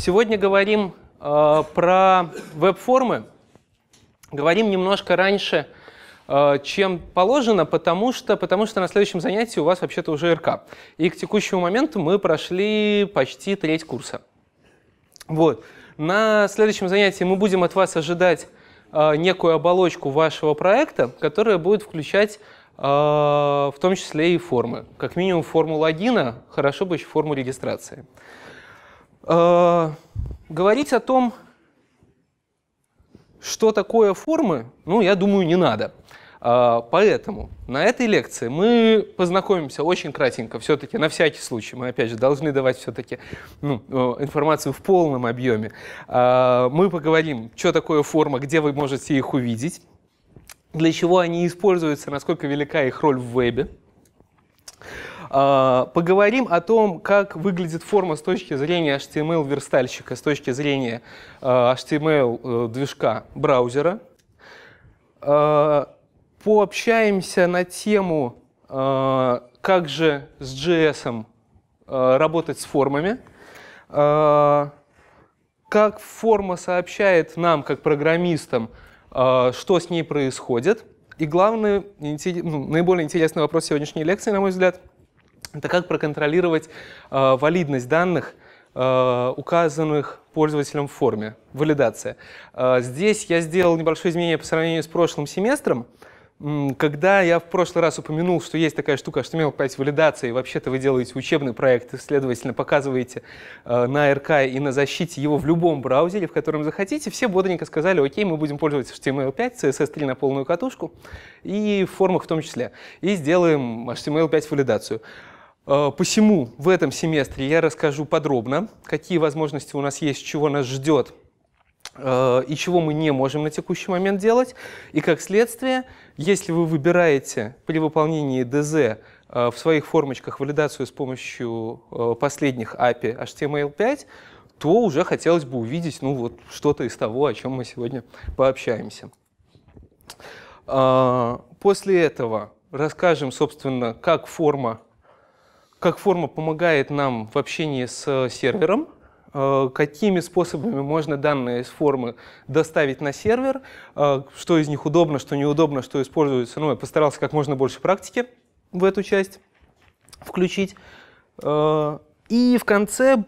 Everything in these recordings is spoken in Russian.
Сегодня говорим э, про веб-формы. Говорим немножко раньше, э, чем положено, потому что, потому что на следующем занятии у вас вообще-то уже РК. И к текущему моменту мы прошли почти треть курса. Вот. На следующем занятии мы будем от вас ожидать э, некую оболочку вашего проекта, которая будет включать э, в том числе и формы. Как минимум форму логина, хорошо бы еще форму регистрации. Э, говорить о том, что такое формы, ну, я думаю, не надо. Э, поэтому на этой лекции мы познакомимся очень кратенько, все-таки на всякий случай. Мы, опять же, должны давать все-таки ну, э, информацию в полном объеме. мы поговорим, что такое форма, где вы можете их увидеть, для чего они используются, насколько велика их роль в вебе. А, поговорим о том, как выглядит форма с точки зрения HTML-верстальщика, с точки зрения а, HTML-движка э, браузера. А, пообщаемся на тему, как же с JS работать с формами, как форма сообщает нам, как программистам, что с ней происходит. И главный, ну, наиболее интересный вопрос сегодняшней лекции, на мой взгляд, это как проконтролировать э, валидность данных, э, указанных пользователем в форме, валидация. Э, здесь я сделал небольшое изменение по сравнению с прошлым семестром. Когда я в прошлый раз упомянул, что есть такая штука HTML5 валидации, вообще-то вы делаете учебный проект следовательно, показываете э, на РК и на защите его в любом браузере, в котором захотите, все бодренько сказали, окей, мы будем пользоваться HTML5, CSS3 эм на полную катушку и в формах в том числе, и сделаем HTML5 эм валидацию. Э, посему в этом семестре я расскажу подробно, какие возможности у нас есть, чего нас ждет э, и чего мы не можем на текущий момент делать. И как следствие, если вы выбираете при выполнении ДЗ э, в своих формочках валидацию с помощью последних API а HTML5, то уже хотелось бы увидеть ну, вот, что-то из того, о чем мы сегодня пообщаемся. После этого расскажем, собственно, как форма как форма помогает нам в общении с э, сервером, э, какими способами можно данные из формы доставить на сервер, э, что из них удобно, что неудобно, что используется. Ну, я постарался как можно больше практики в эту часть включить. И в конце,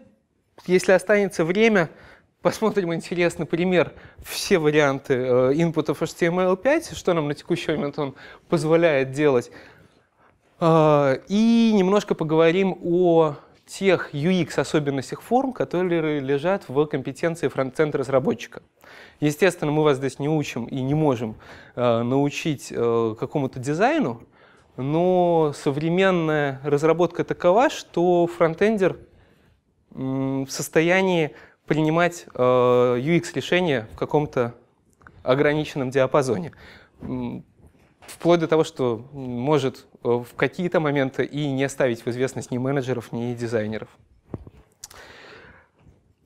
если останется время, посмотрим интересный пример, все варианты инпутов HTML5, что нам на текущий момент он позволяет делать, а, и немножко поговорим о тех UX-особенностях форм, которые лежат в компетенции фронт-центра разработчика. Естественно, мы вас здесь не учим и не можем а, научить а, какому-то дизайну, но современная разработка такова, что фронтендер в состоянии принимать UX-решения в каком-то ограниченном диапазоне Вплоть до того, что может э, в какие-то моменты и не оставить в известность ни менеджеров, ни дизайнеров.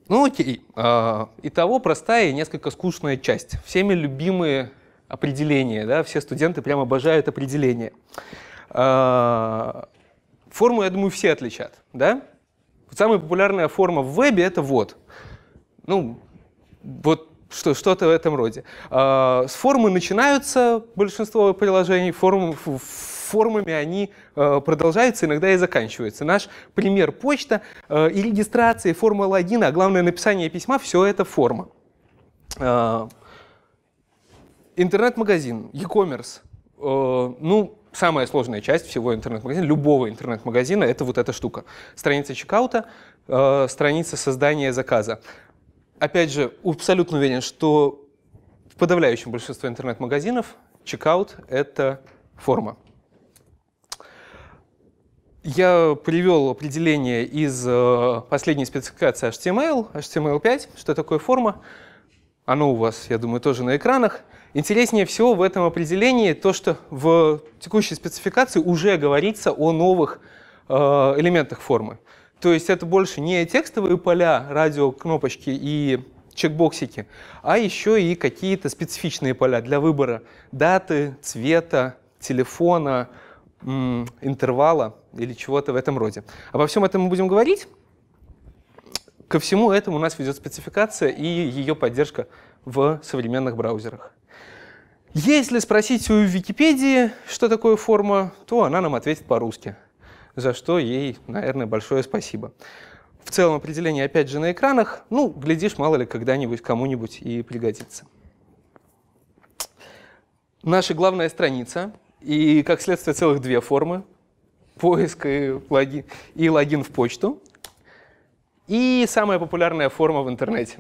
Ну окей. А, итого простая и несколько скучная часть. Всеми любимые определения. Да? Все студенты прям обожают определения. А, Форму, я думаю, все отличат. Да? Самая популярная форма в вебе — это вот. Ну, вот что, что-то в этом роде. А, с формы начинаются большинство приложений, форм, формами они э, продолжаются, иногда и заканчиваются. Наш пример почта э, и регистрация, и форма логина, а главное написание письма – все это форма. А, интернет-магазин, e-commerce. Э, ну, самая сложная часть всего интернет-магазина, любого интернет-магазина, это вот эта штука. Страница чекаута, страница создания заказа опять же, абсолютно уверен, что в подавляющем большинстве интернет-магазинов чекаут — это форма. Я привел определение из э, последней спецификации HTML, HTML5, что такое форма. Оно у вас, я думаю, тоже на экранах. Интереснее всего в этом определении то, что в текущей спецификации уже говорится о новых э, элементах формы. То есть это больше не текстовые поля, радио, кнопочки и чекбоксики, а еще и какие-то специфичные поля для выбора даты, цвета, телефона, интервала или чего-то в этом роде. Обо всем этом мы будем говорить. Ко всему этому у нас ведет спецификация и ее поддержка в современных браузерах. Если спросить у Википедии, что такое форма, то она нам ответит по-русски за что ей, наверное, большое спасибо. В целом определение опять же на экранах. Ну, глядишь, мало ли, когда-нибудь кому-нибудь и пригодится. Наша главная страница и, как следствие, целых две формы. Поиск и логин, и логин в почту. И самая популярная форма в интернете.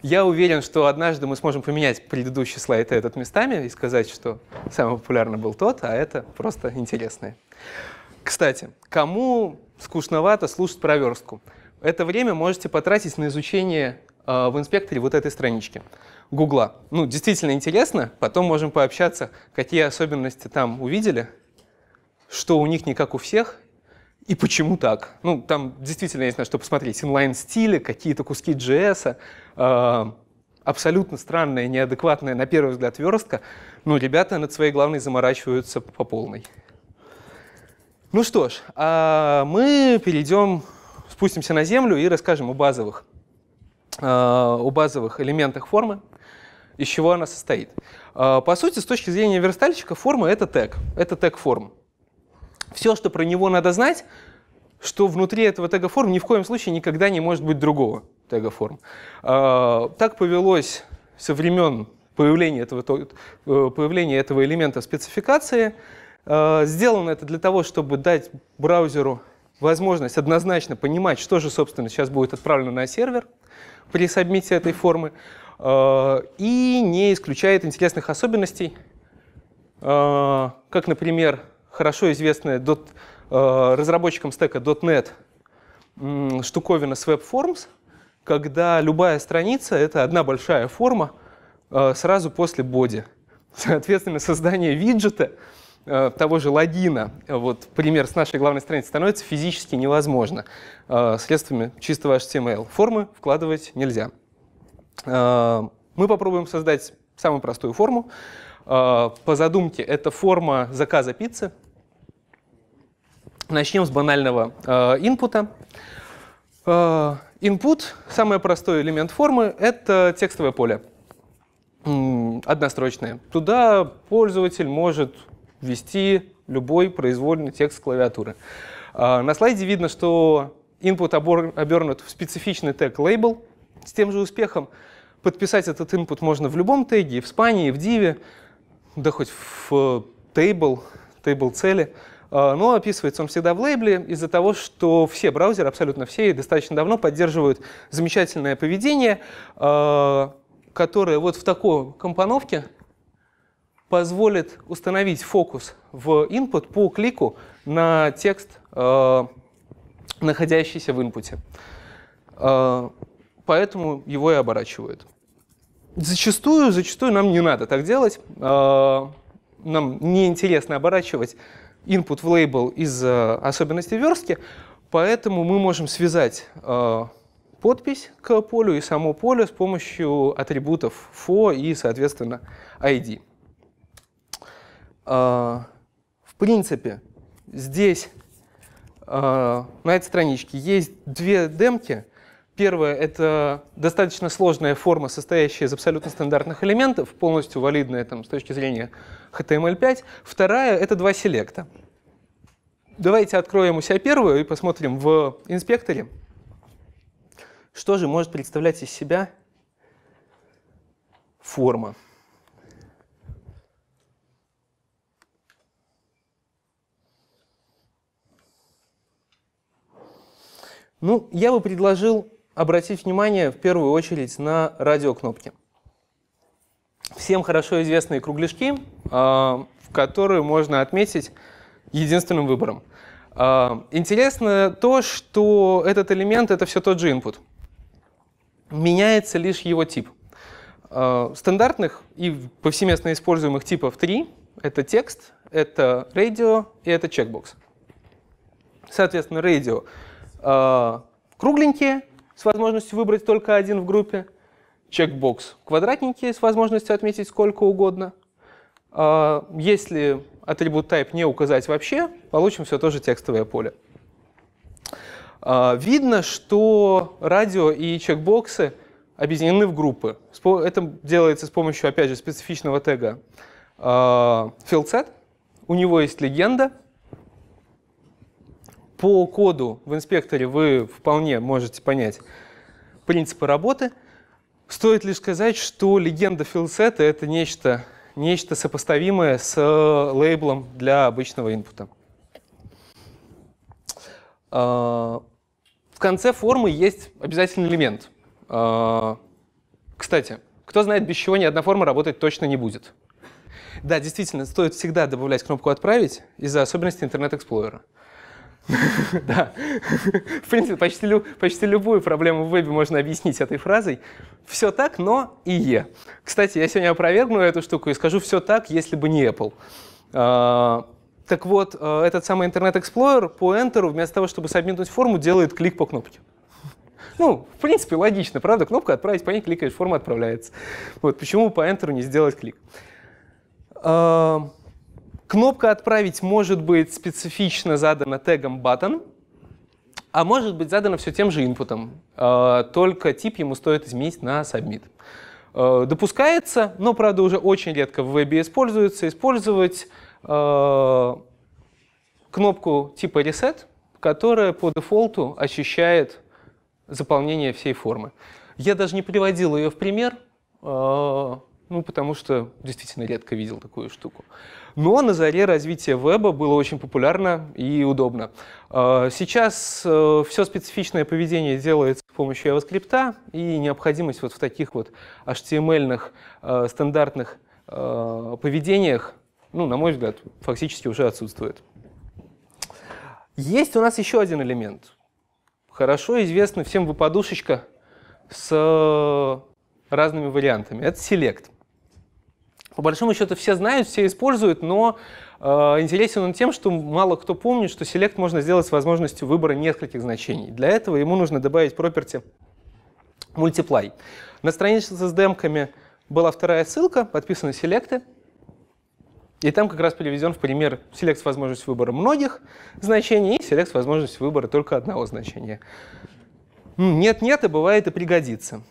Я уверен, что однажды мы сможем поменять предыдущий слайд и этот местами и сказать, что самый популярный был тот, а это просто интересное. Кстати, кому скучновато слушать про верстку, это время можете потратить на изучение а, в инспекторе вот этой странички Гугла. Ну, действительно интересно, потом можем пообщаться, какие особенности там увидели, что у них не как у всех и почему так. Ну, там действительно есть на что посмотреть. Инлайн-стили, какие-то куски JS, э, а, абсолютно странная, неадекватная, на первый взгляд, верстка. Но ребята над своей главной заморачиваются по полной. Ну что ж, а мы перейдем, спустимся на землю и расскажем о базовых, а, о базовых элементах формы, из чего она состоит. А, по сути, с точки зрения верстальщика, форма — это тег, это тег форм. Все, что про него надо знать, что внутри этого тега форм ни в коем случае никогда не может быть другого тега форм. А, так повелось со времен появления этого, э, появления этого элемента спецификации — Э, сделано это для того, чтобы дать браузеру возможность однозначно понимать, что же, собственно, сейчас будет отправлено на сервер при сабмите этой формы, э, и не исключает интересных особенностей, э, как, например, хорошо известная разработчикам стека .NET штуковина с WebForms, когда любая страница — это одна большая форма сразу после боди. Соответственно, создание виджета — Э, того же логина, вот пример с нашей главной страницы, становится физически невозможно э, средствами чистого HTML. Формы вкладывать нельзя. Э, мы попробуем создать самую простую форму. По задумке это форма заказа пиццы. Начнем с банального инпута. input самый простой элемент формы, это текстовое поле однострочное. Туда пользователь может ввести любой произвольный текст клавиатуры. А, на слайде видно, что input обернут в специфичный тег label с тем же успехом. Подписать этот input можно в любом теге, в спане, в диве, да хоть в э, table, table цели. А, но описывается он всегда в лейбле из-за того, что все браузеры, абсолютно все, и достаточно давно поддерживают замечательное поведение, а, которое вот в такой компоновке позволит установить фокус в input по клику на текст, э, находящийся в input. Э, поэтому его и оборачивают. Зачастую, зачастую нам не надо так делать. Э, нам неинтересно оборачивать input в лейбл из э, особенностей верстки, поэтому мы можем связать э, подпись к полю и само поле с помощью атрибутов for и, соответственно, ID. А, в принципе, здесь а, на этой страничке есть две демки. Первая — это достаточно сложная форма, состоящая из абсолютно стандартных элементов, полностью валидная там, с точки зрения HTML5. Вторая — это два селекта. Давайте откроем у себя первую и посмотрим в инспекторе, что же может представлять из себя форма. Ну, я бы предложил обратить внимание в первую очередь на радиокнопки. Всем хорошо известные кругляшки, а, в которые можно отметить единственным выбором. А, интересно то, что этот элемент — это все тот же input. Меняется лишь его тип. А, стандартных и повсеместно используемых типов три — это текст, это радио и это чекбокс. Соответственно, радио. Э, кругленькие с возможностью выбрать только один в группе, чекбокс квадратненькие с возможностью отметить сколько угодно. Э, если атрибут type не указать вообще, получим все тоже текстовое поле. Э, видно, что радио и чекбоксы объединены в группы. Это делается с помощью, опять же, специфичного тега fieldset. У него есть легенда, по коду в инспекторе вы вполне можете понять принципы работы. Стоит лишь сказать, что легенда филсета — это нечто, нечто сопоставимое с лейблом для обычного инпута. А, в конце формы есть обязательный элемент. А, кстати, кто знает, без чего ни одна форма работать точно не будет. Да, действительно, стоит всегда добавлять кнопку «Отправить» из-за особенностей интернет-эксплорера. Да. В принципе, почти, лю, почти любую проблему в вебе можно объяснить этой фразой. Все так, но и е. Кстати, я сегодня опровергну эту штуку и скажу все так, если бы не Apple. А, так вот, э, этот самый Internet Explorer по Enter вместо того, чтобы сабмитнуть форму, делает клик по кнопке. Ну, в принципе, логично, правда? Кнопка «Отправить», по ней кликаешь, форма отправляется. Вот почему по Enter не сделать клик. Uh, Кнопка «Отправить» может быть специфично задана тегом «Button», а может быть задана все тем же инпутом, э, только тип ему стоит изменить на submit. Э, допускается, но, правда, уже очень редко в вебе используется, использовать э, кнопку типа reset, которая по дефолту очищает заполнение всей формы. Я даже не приводил ее в пример, ну, потому что действительно редко видел такую штуку. Но на заре развития веба было очень популярно и удобно. А, сейчас э, все специфичное поведение делается с помощью JavaScript, и необходимость вот в таких вот HTML-ных э, стандартных э, поведениях, ну, на мой взгляд, фактически уже отсутствует. Есть у нас еще один элемент. Хорошо известный всем выпадушечка с разными вариантами. Это селект по большому счету все знают, все используют, но э, интересен он тем, что мало кто помнит, что select можно сделать с возможностью выбора нескольких значений. Для этого ему нужно добавить property multiply. На странице с демками была вторая ссылка, подписаны селекты, и там как раз приведен в пример селект с возможностью выбора многих значений и селект с возможностью выбора только одного значения. Нет-нет, и бывает и пригодится.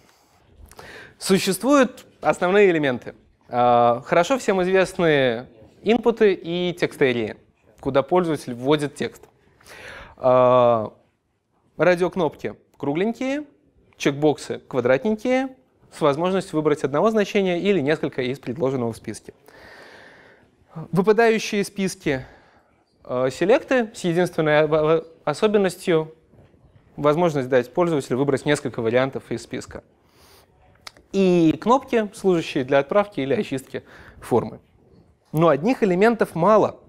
Существуют основные элементы — а, хорошо всем известны инпуты и текстерии, куда пользователь вводит текст. А, радиокнопки кругленькие, чекбоксы квадратненькие, с возможностью выбрать одного значения или несколько из предложенного в списке. Выпадающие списки а, селекты с единственной особенностью возможность дать пользователю выбрать несколько вариантов из списка и кнопки, служащие для отправки или очистки формы. Но одних элементов мало.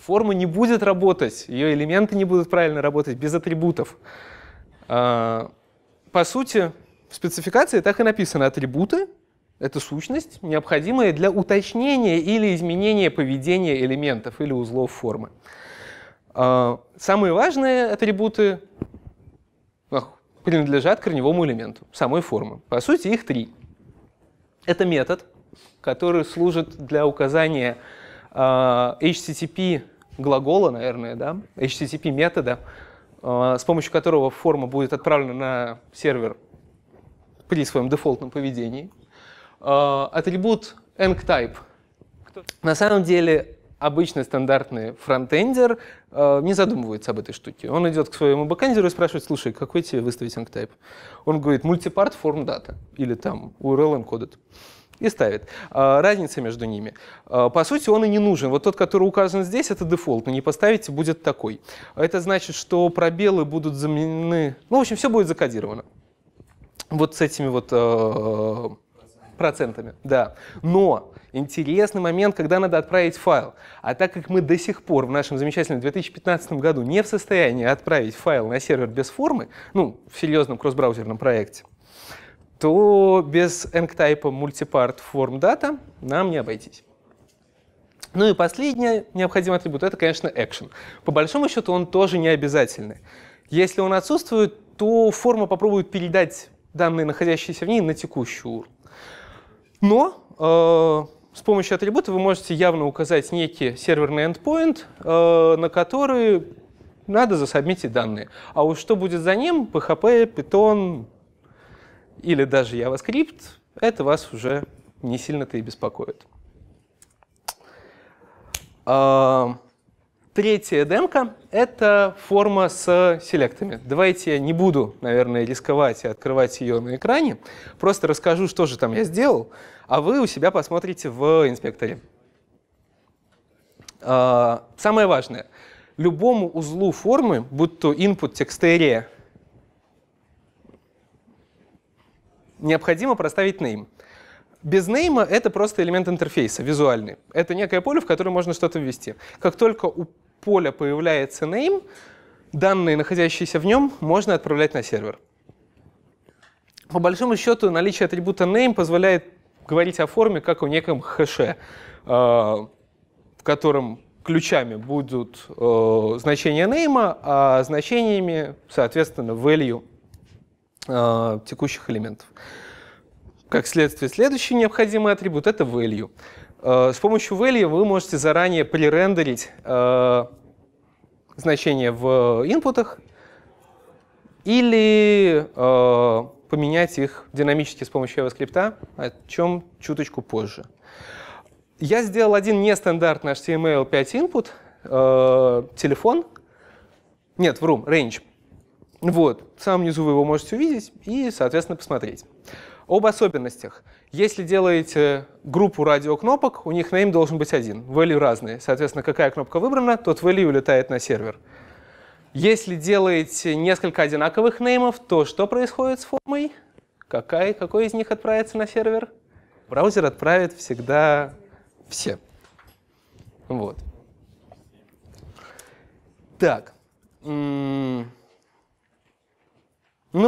Форма не будет работать, ее элементы не будут правильно работать без атрибутов. А, по сути, в спецификации так и написано атрибуты — это сущность, необходимая для уточнения или изменения поведения элементов или узлов формы. А, самые важные атрибуты принадлежат корневому элементу, самой формы. По сути, их три. Это метод, который служит для указания э, HTTP глагола, наверное, да, HTTP метода, э, с помощью которого форма будет отправлена на сервер при своем дефолтном поведении. Э, атрибут enc-type. На самом деле обычный стандартный фронтендер э, не задумывается об этой штуке. Он идет к своему бэкендеру и спрашивает, слушай, какой тебе выставить тип?" Он говорит, мультипарт форм дата или там URL encoded. И ставит. А, разница между ними. А, по сути, он и не нужен. Вот тот, который указан здесь, это дефолт. дефолтный. Не поставите, будет такой. Это значит, что пробелы будут заменены... Ну, в общем, все будет закодировано. Вот с этими вот э, процентами. Да. Но интересный момент, когда надо отправить файл. А так как мы до сих пор в нашем замечательном 2015 году не в состоянии отправить файл на сервер без формы, ну, в серьезном кроссбраузерном проекте, то без enc multipart form data нам не обойтись. Ну и последний необходимый атрибут — это, конечно, action. По большому счету он тоже не обязательный. Если он отсутствует, то форма попробует передать данные, находящиеся в ней, на текущий URL. Но э, с помощью атрибута вы можете явно указать некий серверный endpoint, э, на который надо засобмитить данные. А уж что будет за ним, PHP, Python или даже JavaScript, это вас уже не сильно-то и беспокоит. Uh... Третья демка — это форма с селектами. Давайте я не буду, наверное, рисковать и открывать ее на экране. Просто расскажу, что же там я сделал, а вы у себя посмотрите в инспекторе. А, самое важное. Любому узлу формы, будь то input, текстерия, необходимо проставить name. Без нейма это просто элемент интерфейса, визуальный. Это некое поле, в которое можно что-то ввести. Как только поля появляется name, данные, находящиеся в нем, можно отправлять на сервер. По большому счету, наличие атрибута name позволяет говорить о форме как о неком хэше, э, в котором ключами будут э, значения name, а значениями, соответственно, value э, текущих элементов. Как следствие, следующий необходимый атрибут — это value. Э, с помощью value вы можете заранее пререндерить э, значение в инпутах или э, поменять их динамически с помощью JavaScript, о чем чуточку позже. Я сделал один нестандартный HTML5 input, телефон, нет, вру, range. Вот, в самом низу вы его можете увидеть и, соответственно, посмотреть. Об особенностях. Если делаете группу радиокнопок, у них name должен быть один. Value разные. Соответственно, какая кнопка выбрана, тот value улетает на сервер. Если делаете несколько одинаковых неймов, то что происходит с формой? Какая, какой из них отправится на сервер? Браузер отправит всегда все. Вот. Так. Ну,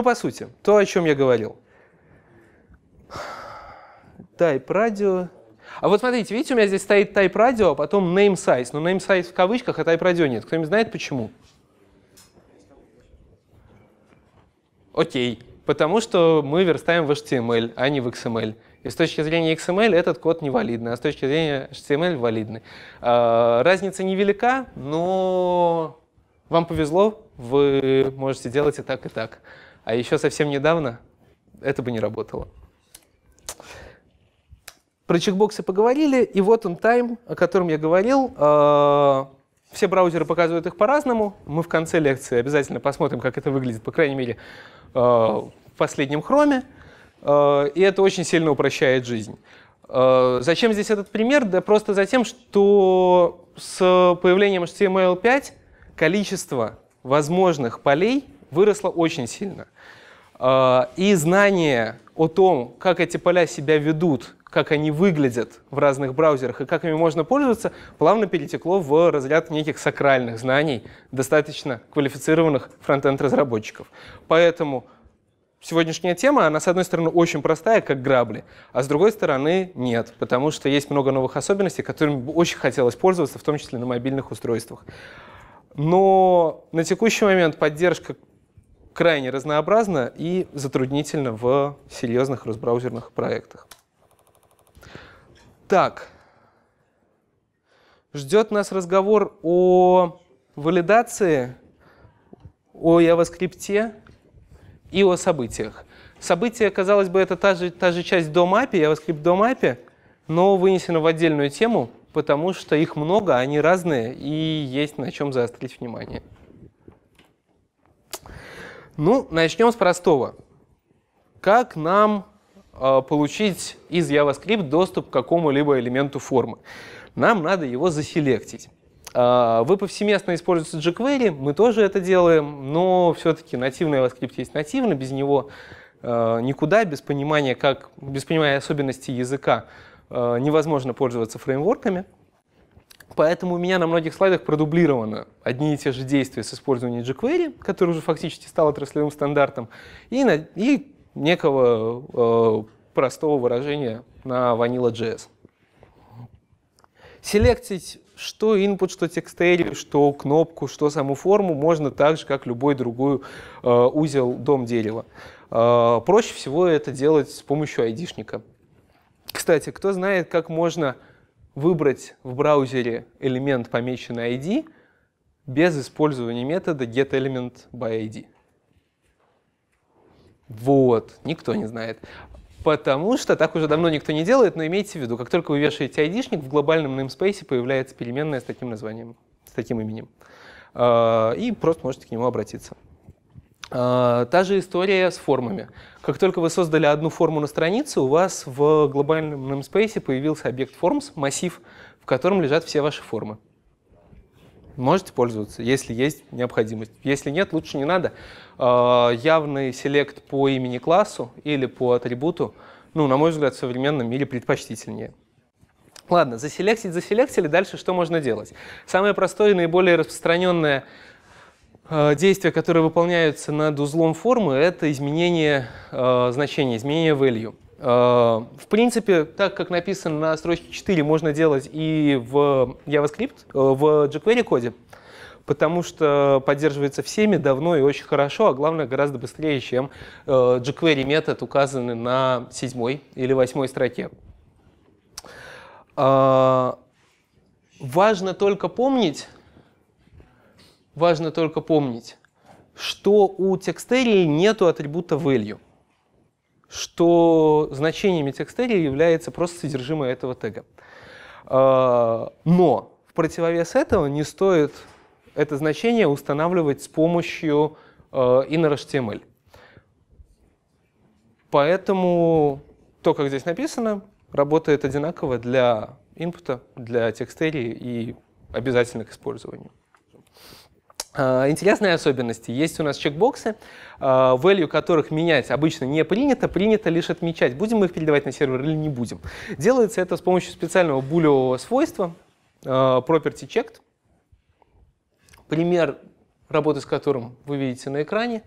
по сути, то, о чем я говорил. Type радио. А вот смотрите, видите, у меня здесь стоит Type радио, а потом Name Size. Но ну, Name Size в кавычках, а Type радио нет. Кто-нибудь знает почему? Окей. Потому что мы верстаем в HTML, а не в XML. И с точки зрения XML этот код невалидный, а с точки зрения HTML валидный. А, разница невелика, но вам повезло, вы можете делать и так, и так. А еще совсем недавно это бы не работало. Про чекбоксы поговорили, и вот он тайм, о котором я говорил. А, все браузеры показывают их по-разному. Мы в конце лекции обязательно посмотрим, как это выглядит, по крайней мере, а, в последнем хроме. А, и это очень сильно упрощает жизнь. Зачем здесь этот пример? Да просто за тем, что с появлением HTML5 количество возможных полей выросло очень сильно. И знание о том, как эти поля себя ведут как они выглядят в разных браузерах и как ими можно пользоваться, плавно перетекло в разряд неких сакральных знаний достаточно квалифицированных фронтенд-разработчиков. Поэтому сегодняшняя тема, она, с одной стороны, очень простая, как грабли, а с другой стороны, нет, потому что есть много новых особенностей, которыми бы очень хотелось пользоваться, в том числе на мобильных устройствах. Но на текущий момент поддержка крайне разнообразна и затруднительна в серьезных разбраузерных проектах. Так, ждет нас разговор о валидации, о JavaScript и о событиях. События, казалось бы, это та же, та же часть DOM API, JavaScript DOM API, но вынесено в отдельную тему, потому что их много, они разные, и есть на чем заострить внимание. Ну, начнем с простого. Как нам Э, получить из JavaScript доступ к какому-либо элементу формы. Нам надо его заселектить. Э, вы повсеместно используете jQuery, мы тоже это делаем, но все-таки нативный JavaScript есть нативно, без него э, никуда, без понимания, как, без понимания особенностей языка невозможно пользоваться фреймворками. Поэтому у меня на многих слайдах продублировано одни и те же действия с использованием jQuery, который уже фактически стал отраслевым стандартом, и, на, и некого э, простого выражения на JS. Селектить что input, что текстерию, что кнопку, что саму форму можно так же, как любой другой э, узел дом дерева. Э, проще всего это делать с помощью айдишника. Кстати, кто знает, как можно выбрать в браузере элемент, помеченный ID, без использования метода getElementById. Вот, никто не знает. Потому что так уже давно никто не делает, но имейте в виду, как только вы вешаете айдишник, в глобальном namespace появляется переменная с таким названием, с таким именем. А, и просто можете к нему обратиться. А, та же история с формами. Как только вы создали одну форму на странице, у вас в глобальном namespace появился объект forms, массив, в котором лежат все ваши формы. Можете пользоваться, если есть необходимость. Если нет, лучше не надо. Э, явный селект по имени классу или по атрибуту, ну, на мой взгляд, в современном мире предпочтительнее. Ладно, заселектить заселектили, дальше что можно делать? Самое простое и наиболее распространенное э, действие, которое выполняется над узлом формы, это изменение э, значения, изменение value. в принципе, так как написано на строчке 4, можно делать и в JavaScript, в jQuery коде потому что поддерживается всеми давно и очень хорошо, а главное, гораздо быстрее, чем э, jQuery метод, указанный на седьмой или восьмой строке. А, важно только помнить, важно только помнить, что у текстерии нету атрибута value, что значениями текстерии является просто содержимое этого тега. А, но в противовес этого не стоит это значение устанавливать с помощью inner.html. Э, эм Поэтому то, как здесь написано, работает одинаково для input, для текстерии и обязательно к использованию. А, интересные особенности. Есть у нас чекбоксы, а, value которых менять обычно не принято, принято лишь отмечать, будем мы их передавать на сервер или не будем. Делается это с помощью специального булевого свойства а, property checked, пример работы с которым вы видите на экране.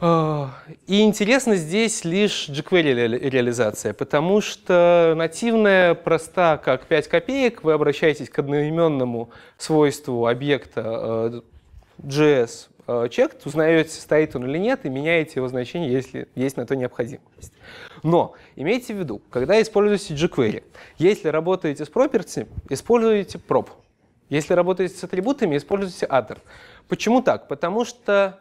А, и интересно здесь лишь jQuery реализация, потому что нативная проста как 5 копеек, вы обращаетесь к одноименному свойству объекта JS а, checked, а, узнаете, стоит он или нет, и меняете его значение, если есть на то необходимость. Но имейте в виду, когда используете jQuery, если работаете с property, используете prop — если работаете с атрибутами, используйте other. Почему так? Потому что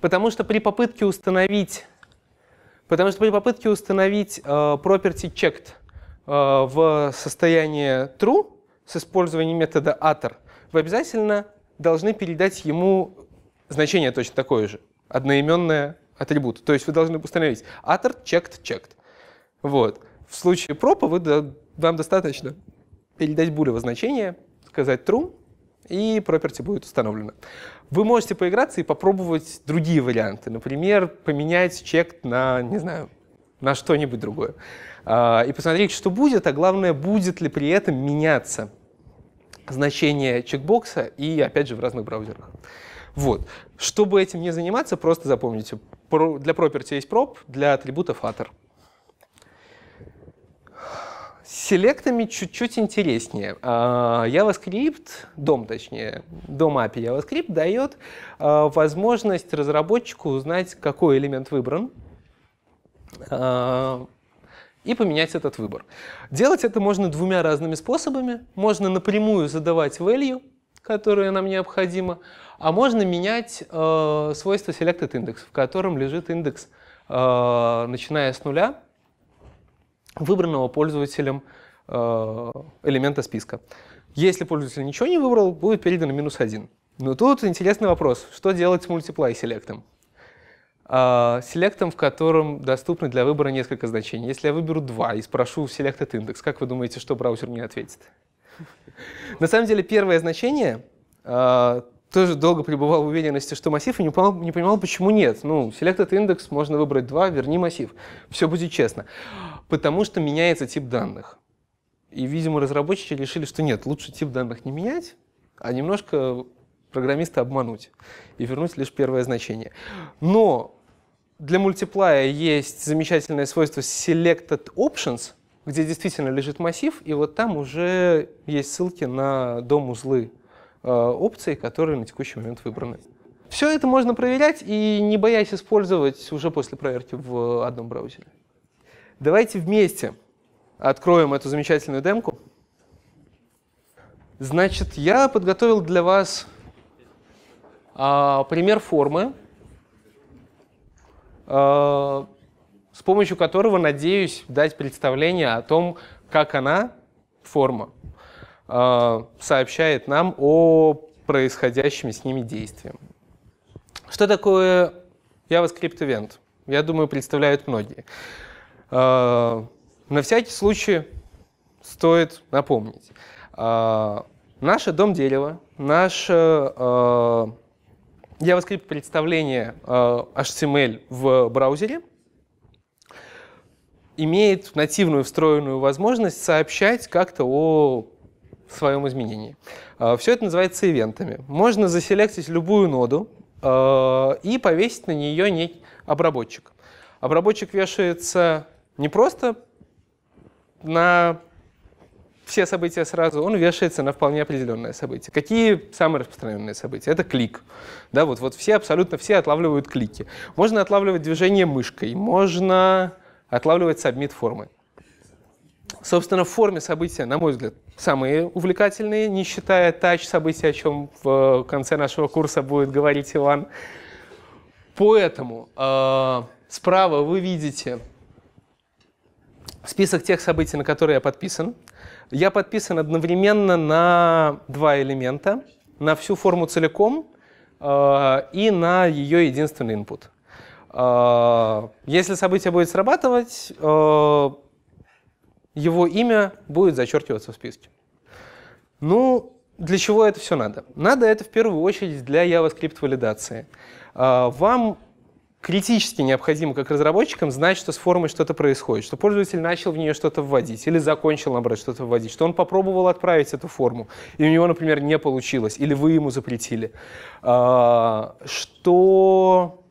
Потому что при попытке установить, потому что при попытке установить э, property checked э, в состояние true с использованием метода utter, вы обязательно должны передать ему значение точно такое же, одноименное атрибут. То есть вы должны установить utter checked checked. Вот. В случае пропа вы, вам достаточно передать булево значение, сказать true, и property будет установлено. Вы можете поиграться и попробовать другие варианты. Например, поменять чек на, не знаю, на что-нибудь другое. А, и посмотреть, что будет, а главное, будет ли при этом меняться значение чекбокса и, опять же, в разных браузерах. Вот. Чтобы этим не заниматься, просто запомните, для property есть prop, для атрибута fatter селектами чуть-чуть интереснее. А, JavaScript, дом точнее, дом API JavaScript дает а, возможность разработчику узнать, какой элемент выбран, а, и поменять этот выбор. Делать это можно двумя разными способами. Можно напрямую задавать value, которая нам необходима, а можно менять э, свойства selected index, в котором лежит индекс, э, начиная с нуля, выбранного пользователем э, элемента списка. Если пользователь ничего не выбрал, будет передано минус один. Но тут интересный вопрос, что делать с multiply селектом? Селектом, а, в котором доступны для выбора несколько значений. Если я выберу два и спрошу select at index, как вы думаете, что браузер мне ответит? На самом деле первое значение а, тоже долго пребывал в уверенности, что массив, и не понимал, не понимал почему нет. Ну, select этот индекс, можно выбрать два, верни массив. Все будет честно. Потому что меняется тип данных. И, видимо, разработчики решили, что нет, лучше тип данных не менять, а немножко программиста обмануть и вернуть лишь первое значение. Но для мультиплая есть замечательное свойство selected options, где действительно лежит массив, и вот там уже есть ссылки на дом узлы Э, опции, которые на текущий момент выбраны. Все это можно проверять и не боясь использовать уже после проверки в одном браузере. Давайте вместе откроем эту замечательную демку. Значит, я подготовил для вас а, пример формы, а, с помощью которого надеюсь дать представление о том, как она, форма, а, сообщает нам о происходящем с ними действием. Что такое JavaScript Event? Я думаю, представляют многие. А, на всякий случай стоит напомнить. А, наше дом дерева, наше JavaScript представление HTML в браузере имеет нативную встроенную возможность сообщать как-то о в своем изменении. А, все это называется ивентами. Можно заселектить любую ноду а, и повесить на нее некий обработчик. Обработчик вешается не просто на все события сразу, он вешается на вполне определенное событие. Какие самые распространенные события? Это клик. Да, вот, вот все, абсолютно все отлавливают клики. Можно отлавливать движение мышкой, можно отлавливать сабмит формы. Собственно, в форме события, на мой взгляд, самые увлекательные, не считая тач событий, о чем в э, конце нашего курса будет говорить Иван. Поэтому э, справа вы видите список тех событий, на которые я подписан. Я подписан одновременно на два элемента, на всю форму целиком э, и на ее единственный input. Э, если событие будет срабатывать, э, его имя будет зачеркиваться в списке. Ну, для чего это все надо? Надо это в первую очередь для JavaScript валидации. А, вам критически необходимо, как разработчикам, знать, что с формой что-то происходит, что пользователь начал в нее что-то вводить или закончил, наоборот, что-то вводить, что он попробовал отправить эту форму, и у него, например, не получилось, или вы ему запретили, а, что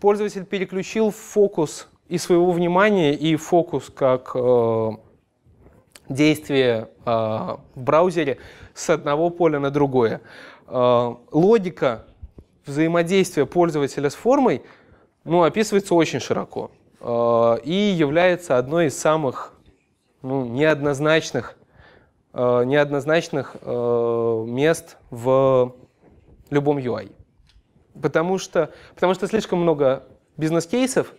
пользователь переключил фокус и своего внимания, и фокус как э, действие э, в браузере с одного поля на другое. Э, логика взаимодействия пользователя с формой ну, описывается очень широко э, и является одной из самых ну, неоднозначных, э, неоднозначных э, мест в любом UI. Потому что, потому что слишком много бизнес-кейсов,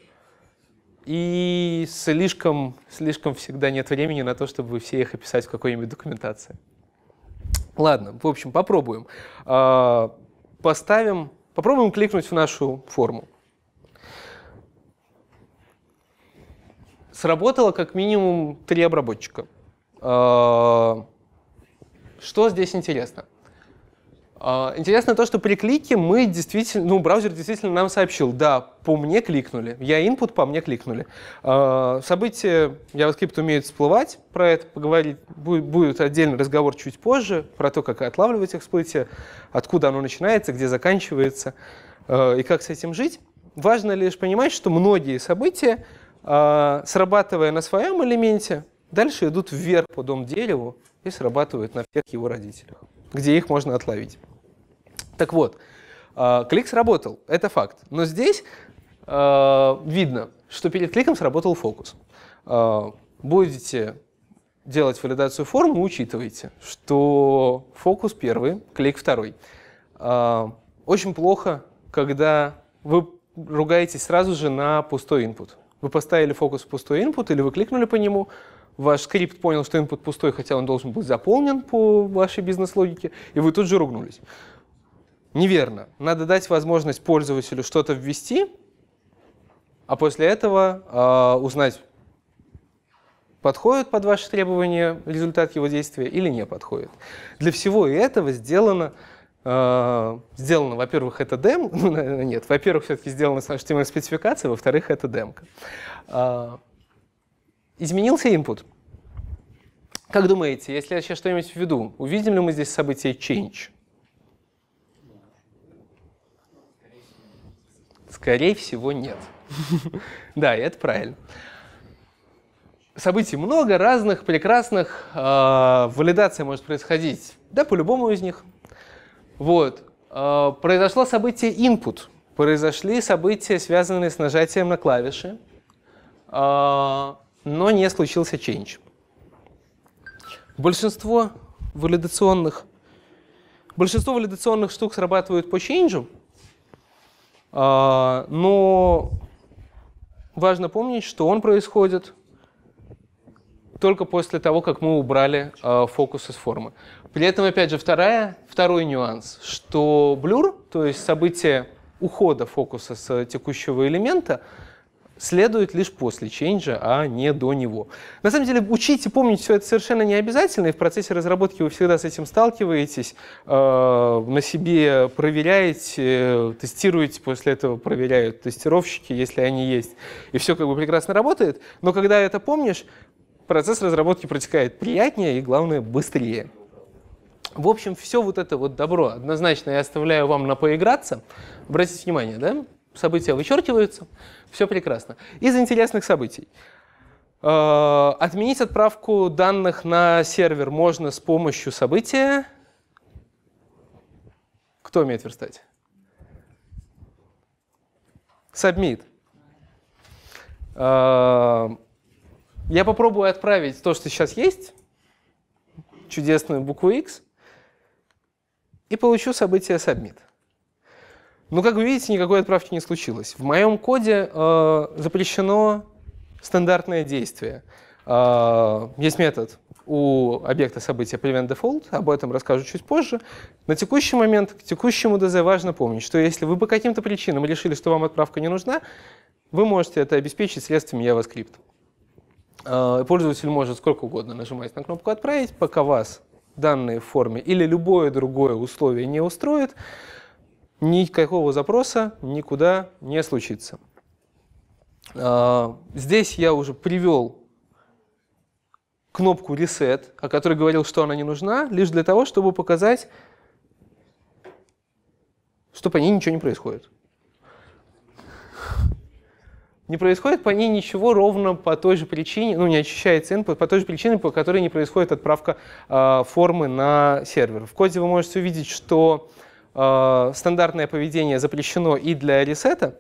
и слишком, слишком всегда нет времени на то, чтобы все их описать в какой-нибудь документации. Ладно, в общем, попробуем. А, поставим, попробуем кликнуть в нашу форму. Сработало как минимум три обработчика. А, что здесь интересно? А, интересно то, что при клике мы действительно, ну, браузер действительно нам сообщил, да, по мне кликнули, я input, по мне кликнули. А, события JavaScript умеют всплывать, про это поговорить, будет, отдельный разговор чуть позже, про то, как отлавливать их всплытие, откуда оно начинается, где заканчивается а, и как с этим жить. Важно лишь понимать, что многие события, срабатывая на своем элементе, дальше идут вверх по дом дереву и срабатывают на всех его родителях, где их можно отловить. Так вот, э, клик сработал, это факт. Но здесь э, видно, что перед кликом сработал фокус. Э, будете делать валидацию формы, учитывайте, что фокус первый, клик второй. Очень плохо, когда вы ругаетесь сразу же на пустой input. Вы поставили фокус в пустой input или вы кликнули по нему, ваш скрипт понял, что input пустой, хотя он должен быть заполнен по вашей бизнес-логике, и вы тут же ругнулись. Неверно. Надо дать возможность пользователю что-то ввести, а после этого э, узнать, подходит под ваши требования результат его действия или не подходит. Для всего этого сделано, э, сделано во-первых, это дем, ну, нет, во-первых, все-таки сделана HTML-спецификация, во-вторых, это демка. Э, изменился input. Как думаете, если я сейчас что-нибудь введу, увидим ли мы здесь событие change? Скорее всего, нет. Да, и это правильно. Событий много, разных, прекрасных. А, валидация может происходить, да, по любому из них. Вот. А, произошло событие input. Произошли события, связанные с нажатием на клавиши, а, но не случился change. Большинство валидационных Большинство валидационных штук срабатывают по change, а, но важно помнить, что он происходит только после того, как мы убрали а, фокус из формы. При этом, опять же, вторая, второй нюанс, что блюр, то есть событие ухода фокуса с текущего элемента, следует лишь после ченджа, а не до него. На самом деле учить и помнить все это совершенно не обязательно, и в процессе разработки вы всегда с этим сталкиваетесь, э, на себе проверяете, тестируете, после этого проверяют тестировщики, если они есть, и все как бы прекрасно работает, но когда это помнишь, процесс разработки протекает приятнее и, главное, быстрее. В общем, все вот это вот добро однозначно я оставляю вам на поиграться. Обратите внимание, да? События вычеркиваются. Все прекрасно. Из интересных событий. Э, отменить отправку данных на сервер можно с помощью события. Кто умеет верстать? Submit. Э, я попробую отправить то, что сейчас есть, чудесную букву X, и получу событие submit. Ну, как вы видите, никакой отправки не случилось. В моем коде э, запрещено стандартное действие. Э, есть метод у объекта события prevent default, об этом расскажу чуть позже. На текущий момент, к текущему ДЗ важно помнить, что если вы по каким-то причинам решили, что вам отправка не нужна, вы можете это обеспечить средствами JavaScript. Э, пользователь может сколько угодно нажимать на кнопку «Отправить», пока вас данные в форме или любое другое условие не устроит, никакого запроса никуда не случится. А, здесь я уже привел кнопку Reset, о которой говорил, что она не нужна, лишь для того, чтобы показать, что по ней ничего не происходит. Не происходит по ней ничего ровно по той же причине, ну не очищается input, по той же причине, по которой не происходит отправка э, формы на сервер. В коде вы можете увидеть, что Э, стандартное поведение запрещено и для ресета,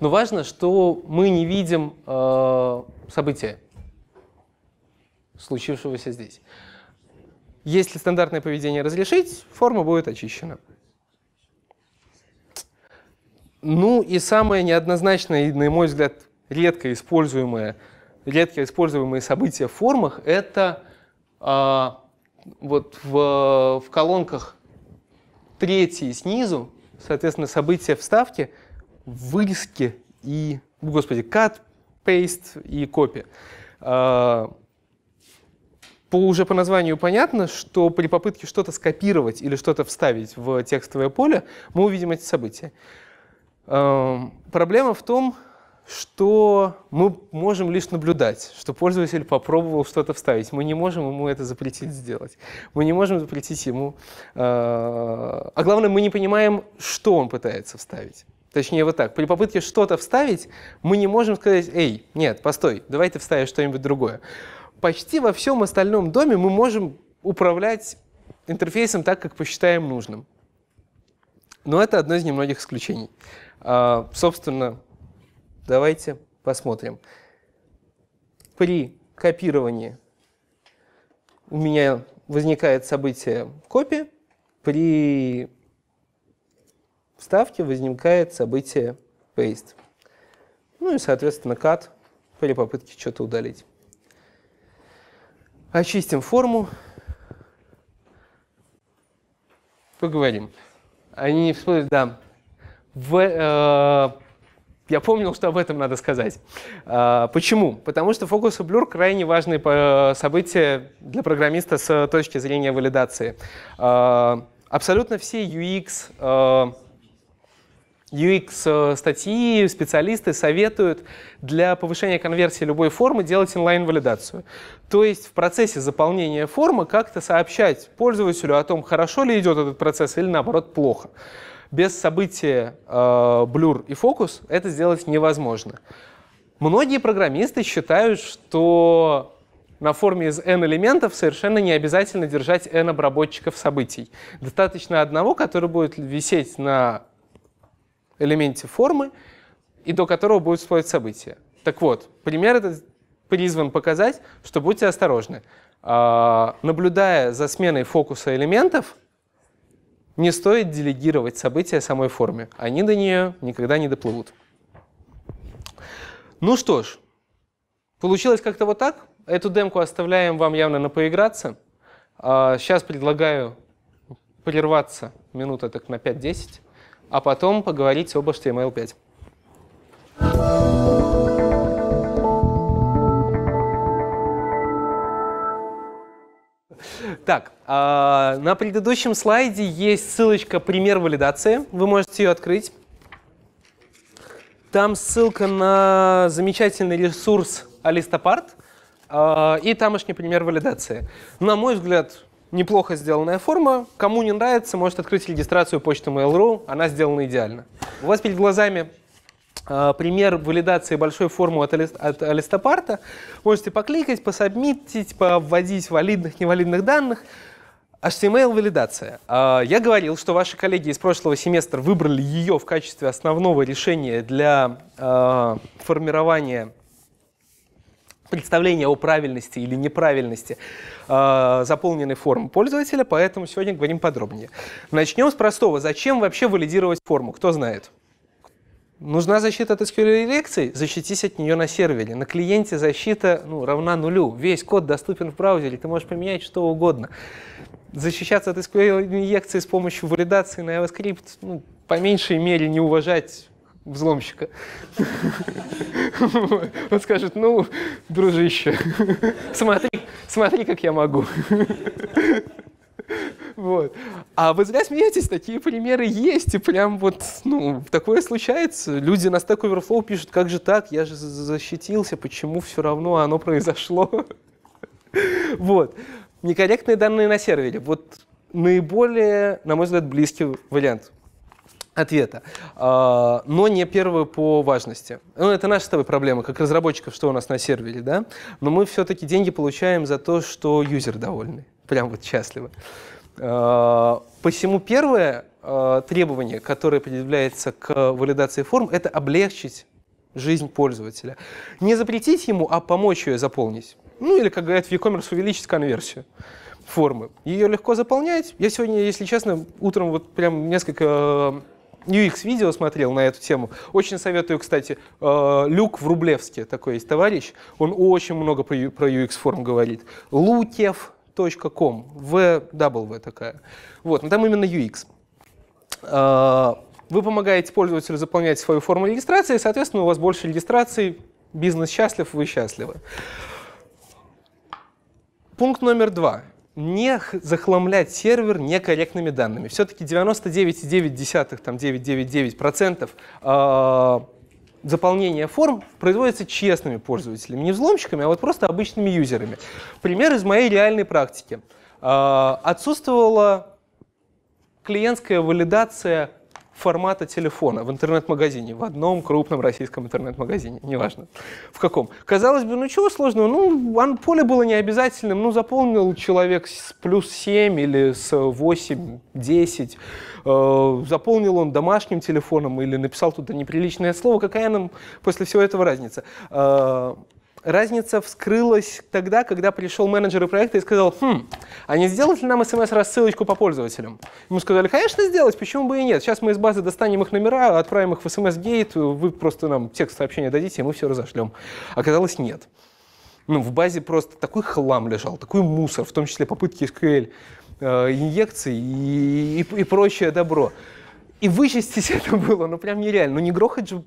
но важно, что мы не видим э, события, случившегося здесь. Если стандартное поведение разрешить, форма будет очищена. Ну и самое неоднозначное и, на мой взгляд, редко используемое, редко используемые события в формах — это э, вот в, в колонках третий снизу, соответственно, события вставки, вырезки и, ну, господи, cut, paste и копия. А, по, уже по названию понятно, что при попытке что-то скопировать или что-то вставить в текстовое поле, мы увидим эти события. Проблема в том, что мы можем лишь наблюдать, что пользователь попробовал что-то вставить. Мы не можем ему это запретить сделать. Мы не можем запретить ему... Э, а главное, мы не понимаем, что он пытается вставить. Точнее, вот так. При попытке что-то вставить, мы не можем сказать, эй, нет, постой, давай ты вставишь что-нибудь другое. Почти во всем остальном доме мы можем управлять интерфейсом так, как посчитаем нужным. Но это одно из немногих исключений. А, собственно, Давайте посмотрим. При копировании у меня возникает событие копия, при вставке возникает событие paste. Ну и, соответственно, cut при попытке что-то удалить. Очистим форму. Поговорим. Они всплыли, да. В, э, я помнил, что об этом надо сказать. А, почему? Потому что фокус и блюр крайне важные э, события для программиста с точки зрения валидации. А, абсолютно все UX, э, UX э, статьи, специалисты советуют для повышения конверсии любой формы делать онлайн-валидацию. То есть в процессе заполнения формы как-то сообщать пользователю о том, хорошо ли идет этот процесс или наоборот плохо без события э, блюр и focus это сделать невозможно. Многие программисты считают, что на форме из n элементов совершенно не обязательно держать n обработчиков событий. Достаточно одного, который будет висеть на элементе формы и до которого будет всплывать событие. Так вот, пример этот призван показать, что будьте осторожны. А, наблюдая за сменой фокуса элементов, не стоит делегировать события самой форме. Они до нее никогда не доплывут. Ну что ж, получилось как-то вот так. Эту демку оставляем вам явно на поиграться. Сейчас а, предлагаю прерваться минута так на 5-10, а потом поговорить об HTML5. Так, э, на предыдущем слайде есть ссылочка «Пример валидации». Вы можете ее открыть. Там ссылка на замечательный ресурс Алистопарт э, и тамошний пример валидации. На мой взгляд, неплохо сделанная форма. Кому не нравится, может открыть регистрацию почты Mail.ru. Она сделана идеально. У вас перед глазами а, пример валидации большой формы от, от Алистопарта. Можете покликать, пособмитить, повводить валидных, невалидных данных. HTML-валидация. Эм а, я говорил, что ваши коллеги из прошлого семестра выбрали ее в качестве основного решения для а, формирования представления о правильности или неправильности заполненной формы пользователя, поэтому сегодня говорим подробнее. Начнем с простого. Зачем вообще валидировать форму? Кто знает? Нужна защита от SQL инъекций? Защитись от нее на сервере. На клиенте защита ну, равна нулю. Весь код доступен в браузере, ты можешь поменять что угодно. Защищаться от SQL инъекций с помощью валидации на JavaScript, ну, по меньшей мере не уважать взломщика. Он скажет, ну, дружище, смотри, смотри, как я могу. Вот. А вы зря смеетесь, такие примеры есть, и прям вот, ну, такое случается. Люди на Stack Overflow пишут, как же так, я же защитился, почему все равно оно произошло. Вот. Некорректные данные на сервере. Вот наиболее, на мой взгляд, близкий вариант ответа, а, но не первую по важности. Ну, это наша с тобой проблема, как разработчиков, что у нас на сервере, да? Но мы все-таки деньги получаем за то, что юзер довольный, прям вот счастливы. А, Посему первое а, требование, которое предъявляется к валидации форм, это облегчить жизнь пользователя. Не запретить ему, а помочь ее заполнить. Ну или, как говорят в e-commerce, увеличить конверсию формы. Ее легко заполнять. Я сегодня, если честно, утром вот прям несколько UX-видео смотрел на эту тему. Очень советую, кстати, э, Люк в Рублевске, такой есть товарищ, он очень много про UX-форм говорит. Lukev.com, в W такая. Вот, но там именно UX. Э, вы помогаете пользователю заполнять свою форму регистрации, соответственно, у вас больше регистраций, бизнес счастлив, вы счастливы. Пункт номер два не захламлять сервер некорректными данными. Все-таки 99,9% э, заполнения форм производится честными пользователями, не взломщиками, а вот просто обычными юзерами. Пример из моей реальной практики. А, отсутствовала клиентская валидация формата телефона в интернет-магазине, в одном крупном российском интернет-магазине, неважно в каком. Казалось бы, ну чего сложного, ну поле было необязательным, ну заполнил человек с плюс 7 или с 8, 10, э, заполнил он домашним телефоном или написал туда неприличное слово, какая нам после всего этого разница? Э, разница вскрылась тогда, когда пришел менеджер проекта и сказал, хм, а не сделать ли нам смс-рассылочку по пользователям? Ему сказали, конечно, сделать, почему бы и нет. Сейчас мы из базы достанем их номера, отправим их в смс-гейт, вы просто нам текст сообщения дадите, и мы все разошлем. Оказалось, нет. Ну, в базе просто такой хлам лежал, такой мусор, в том числе попытки SQL э, инъекций и, и, и прочее добро. И вычистить это было, ну, прям нереально. Ну, не грохать же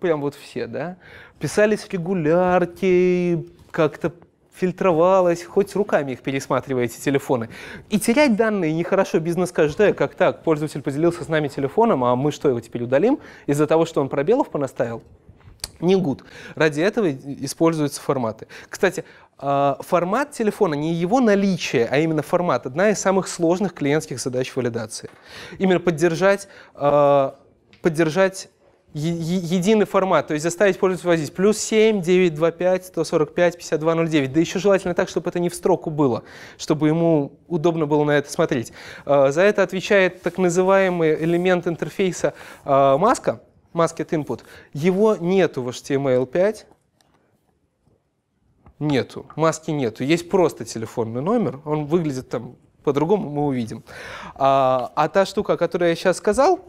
прям вот все, да, писались регулярки, как-то фильтровалось, хоть руками их пересматриваете телефоны. И терять данные нехорошо, бизнес скажет, э, как так, пользователь поделился с нами телефоном, а мы что, его теперь удалим из-за того, что он пробелов понаставил? Не гуд. Ради этого используются форматы. Кстати, а, формат телефона, не его наличие, а именно формат, одна из самых сложных клиентских задач валидации. Именно поддержать, а, поддержать единый формат, то есть заставить пользователя возить плюс 7, 9, 2, 5, 145, 52, 09. Да еще желательно так, чтобы это не в строку было, чтобы ему удобно было на это смотреть. Э, за это отвечает так называемый элемент интерфейса э, маска, Masked Input. Его нету в HTML5, эм нету, маски нету. Есть просто телефонный номер, он выглядит там по-другому, мы увидим. А, а та штука, о которой я сейчас сказал,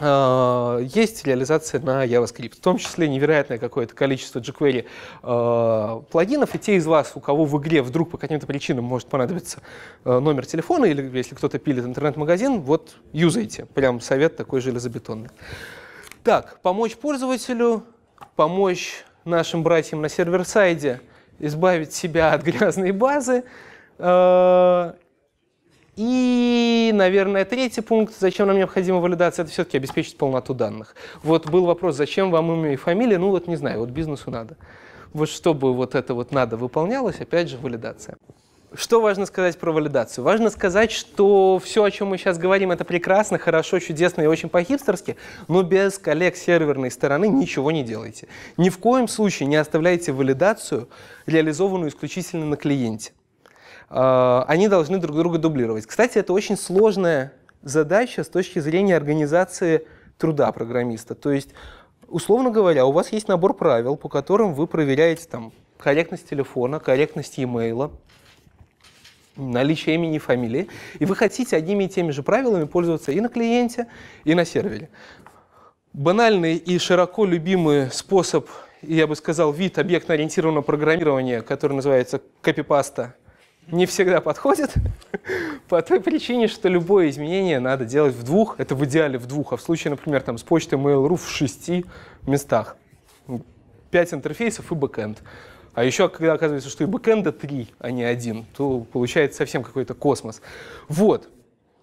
а, есть реализация на JavaScript, в том числе невероятное какое-то количество jQuery э, плагинов, и те из вас, у кого в игре вдруг по каким-то причинам может понадобиться э, номер телефона, или если кто-то пилит интернет-магазин, вот юзайте, прям совет такой железобетонный. Так, помочь пользователю, помочь нашим братьям на сервер-сайде избавить себя от грязной базы, э, и, наверное, третий пункт, зачем нам необходима валидация, это все-таки обеспечить полноту данных. Вот был вопрос, зачем вам имя и фамилия, ну вот не знаю, вот бизнесу надо. Вот чтобы вот это вот надо выполнялось, опять же, валидация. Что важно сказать про валидацию? Важно сказать, что все, о чем мы сейчас говорим, это прекрасно, хорошо, чудесно и очень по-хипстерски, но без коллег серверной стороны ничего не делайте. Ни в коем случае не оставляйте валидацию, реализованную исключительно на клиенте. Э, они должны друг друга дублировать. Кстати, это очень сложная задача с точки зрения организации труда программиста. То есть, условно говоря, у вас есть набор правил, по которым вы проверяете там, корректность телефона, корректность e наличие имени и фамилии, и вы хотите одними и теми же правилами пользоваться и на клиенте, и на сервере. Банальный и широко любимый способ, я бы сказал, вид объектно-ориентированного программирования, который называется копипаста не всегда подходит, по той причине, что любое изменение надо делать в двух, это в идеале в двух, а в случае, например, там, с почтой Mail.ru в шести местах. Пять интерфейсов и бэкэнд. А еще, когда оказывается, что и бэкэнда три, а не один, то получается совсем какой-то космос. Вот.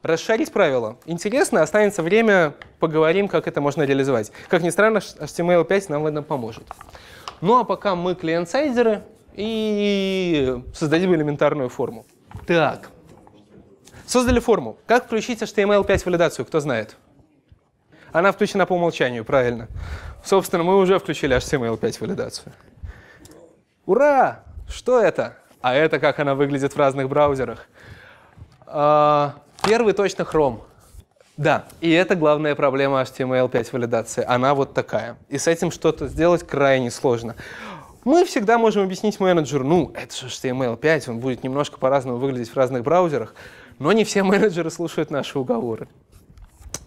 Расшарить правила. Интересно, останется время, поговорим, как это можно реализовать. Как ни странно, HTML5 нам в этом поможет. Ну а пока мы клиент-сайдеры, и создадим элементарную форму. Так, создали форму. Как включить HTML5 валидацию, кто знает? Она включена по умолчанию, правильно. Собственно, мы уже включили HTML5 валидацию. Ура! Что это? А это как она выглядит в разных браузерах. А, первый точно Chrome. Да, и это главная проблема HTML5 валидации. Она вот такая. И с этим что-то сделать крайне сложно. Мы всегда можем объяснить менеджеру, ну, это же HTML5, эм он будет немножко по-разному выглядеть в разных браузерах, но не все менеджеры слушают наши уговоры.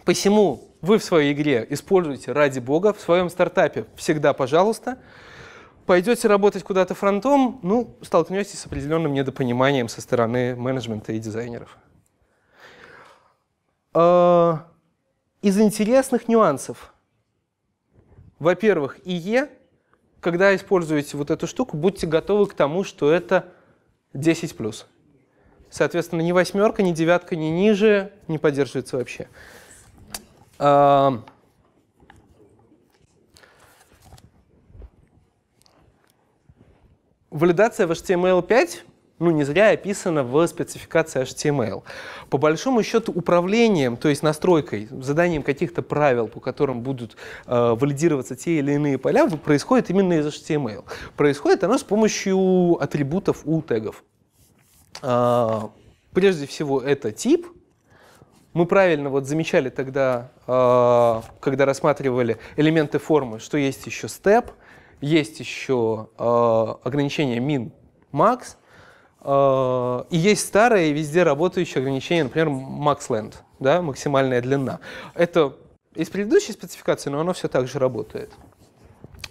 Посему вы в своей игре используете ради бога, в своем стартапе всегда пожалуйста. Пойдете работать куда-то фронтом, ну, столкнетесь с определенным недопониманием со стороны менеджмента и дизайнеров. А, из интересных нюансов. Во-первых, ИЕ когда используете вот эту штуку, будьте готовы к тому, что это 10 плюс. Соответственно, ни восьмерка, ни девятка, ни ниже не поддерживается вообще. А, валидация в HTML5 ну, не зря описано в спецификации HTML. По большому счету управлением, то есть настройкой, заданием каких-то правил, по которым будут э, валидироваться те или иные поля, происходит именно из HTML. Происходит оно с помощью атрибутов у тегов. Э, прежде всего это тип, мы правильно вот замечали тогда, э, когда рассматривали элементы формы, что есть еще степ, есть еще э, ограничение min, max, Э, и есть старое и везде работающее ограничение, например, MaxLand, да, максимальная длина. Это из предыдущей спецификации, но оно все так же работает.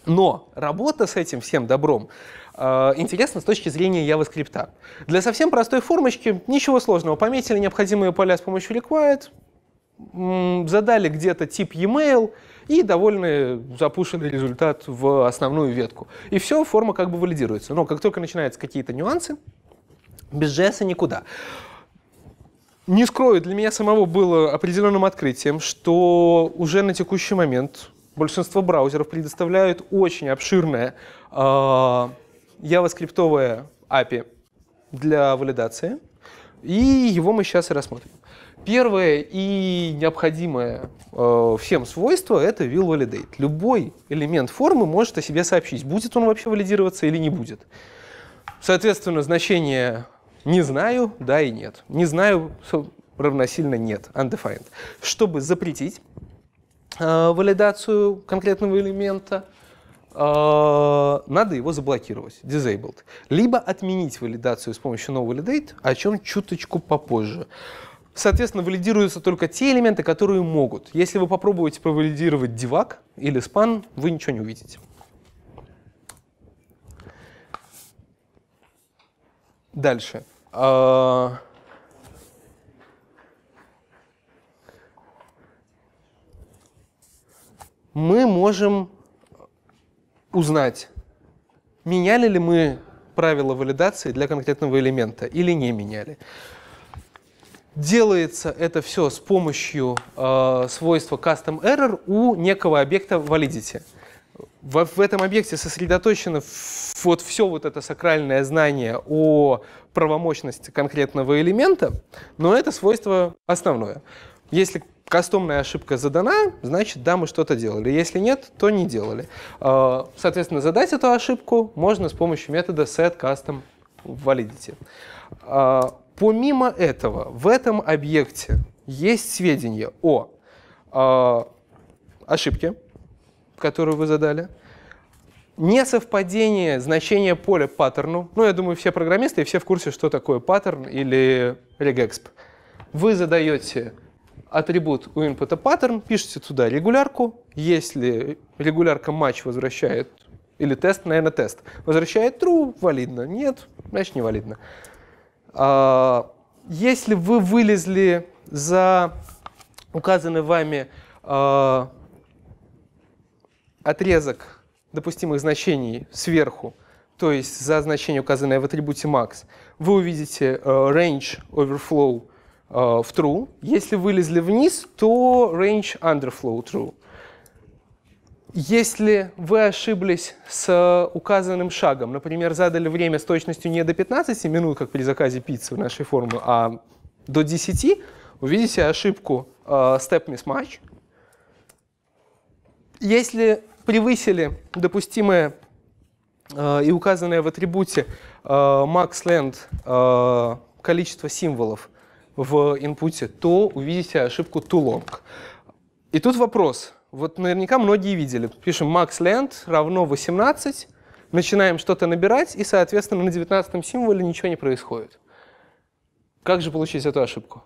Но работа с этим всем добром э, интересна с точки зрения JavaScript. Для совсем простой формочки ничего сложного. Пометили необходимые поля с помощью required, задали где-то тип e-mail и довольно запущенный результат в основную ветку. И все, форма как бы валидируется. Но как только начинаются какие-то нюансы, без JS никуда. Не скрою, для меня самого было определенным открытием, что уже на текущий момент большинство браузеров предоставляют очень обширное э, а, javascript API для валидации. И его мы сейчас и рассмотрим. Первое и необходимое э, всем свойство — это will validate. Любой элемент формы может о себе сообщить, будет он вообще валидироваться или не будет. Соответственно, значение не знаю, да и нет. Не знаю равносильно нет, undefined. Чтобы запретить э, валидацию конкретного элемента, э, надо его заблокировать, disabled. Либо отменить валидацию с помощью no validate, о чем чуточку попозже. Соответственно, валидируются только те элементы, которые могут. Если вы попробуете провалидировать divac или span, вы ничего не увидите. Дальше. А, мы можем узнать, меняли ли мы правила валидации для конкретного элемента или не меняли. Делается это все с помощью э, свойства custom error у некого объекта validity в, в этом объекте сосредоточено вот все вот это сакральное знание о правомощности конкретного элемента, но это свойство основное. Если кастомная ошибка задана, значит, да, мы что-то делали. Если нет, то не делали. А, соответственно, задать эту ошибку можно с помощью метода setCustomValidity. А, помимо этого, в этом объекте есть сведения о а, ошибке, которую вы задали, несовпадение значения поля паттерну, ну, я думаю, все программисты и все в курсе, что такое паттерн или regexp. Вы задаете атрибут у input паттерн, пишете туда регулярку, если регулярка матч возвращает, или тест, наверное, тест, возвращает true, валидно, нет, значит, не валидно. А, если вы вылезли за указанный вами а, отрезок допустимых значений сверху, то есть за значение, указанное в атрибуте max, вы увидите э, range overflow э, в true. Если вылезли вниз, то range underflow true. Если вы ошиблись с указанным шагом, например, задали время с точностью не до 15 минут, как при заказе пиццы в нашей форме, а до 10, увидите ошибку э, step mismatch. Если превысили допустимое э, и указанное в атрибуте э, maxland э, количество символов в инпуте, то увидите ошибку too И тут вопрос. Вот наверняка многие видели. Пишем maxland равно 18, начинаем что-то набирать, и, соответственно, на 19 символе ничего не происходит. Как же получить эту ошибку?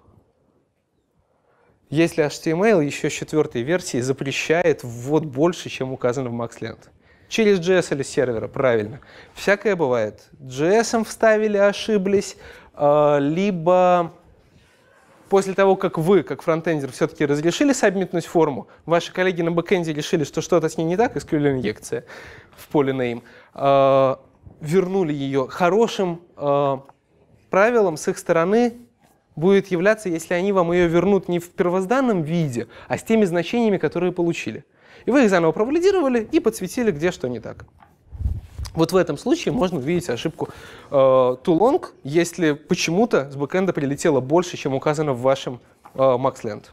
Если HTML еще четвертой версии запрещает ввод больше, чем указано в MaxLent. Через JS или сервера, правильно. Всякое бывает. JS вставили, ошиблись, а, либо после того, как вы, как фронтендер, все-таки разрешили сабмитнуть форму, ваши коллеги на бэкенде решили, что что-то с ней не так, SQL инъекция в поле name, а, вернули ее хорошим а, правилам с их стороны будет являться, если они вам ее вернут не в первозданном виде, а с теми значениями, которые получили. И вы их заново провалидировали и подсветили, где что не так. Вот в этом случае можно увидеть ошибку э, too long, если почему-то с бэкэнда прилетело больше, чем указано в вашем э, maxland.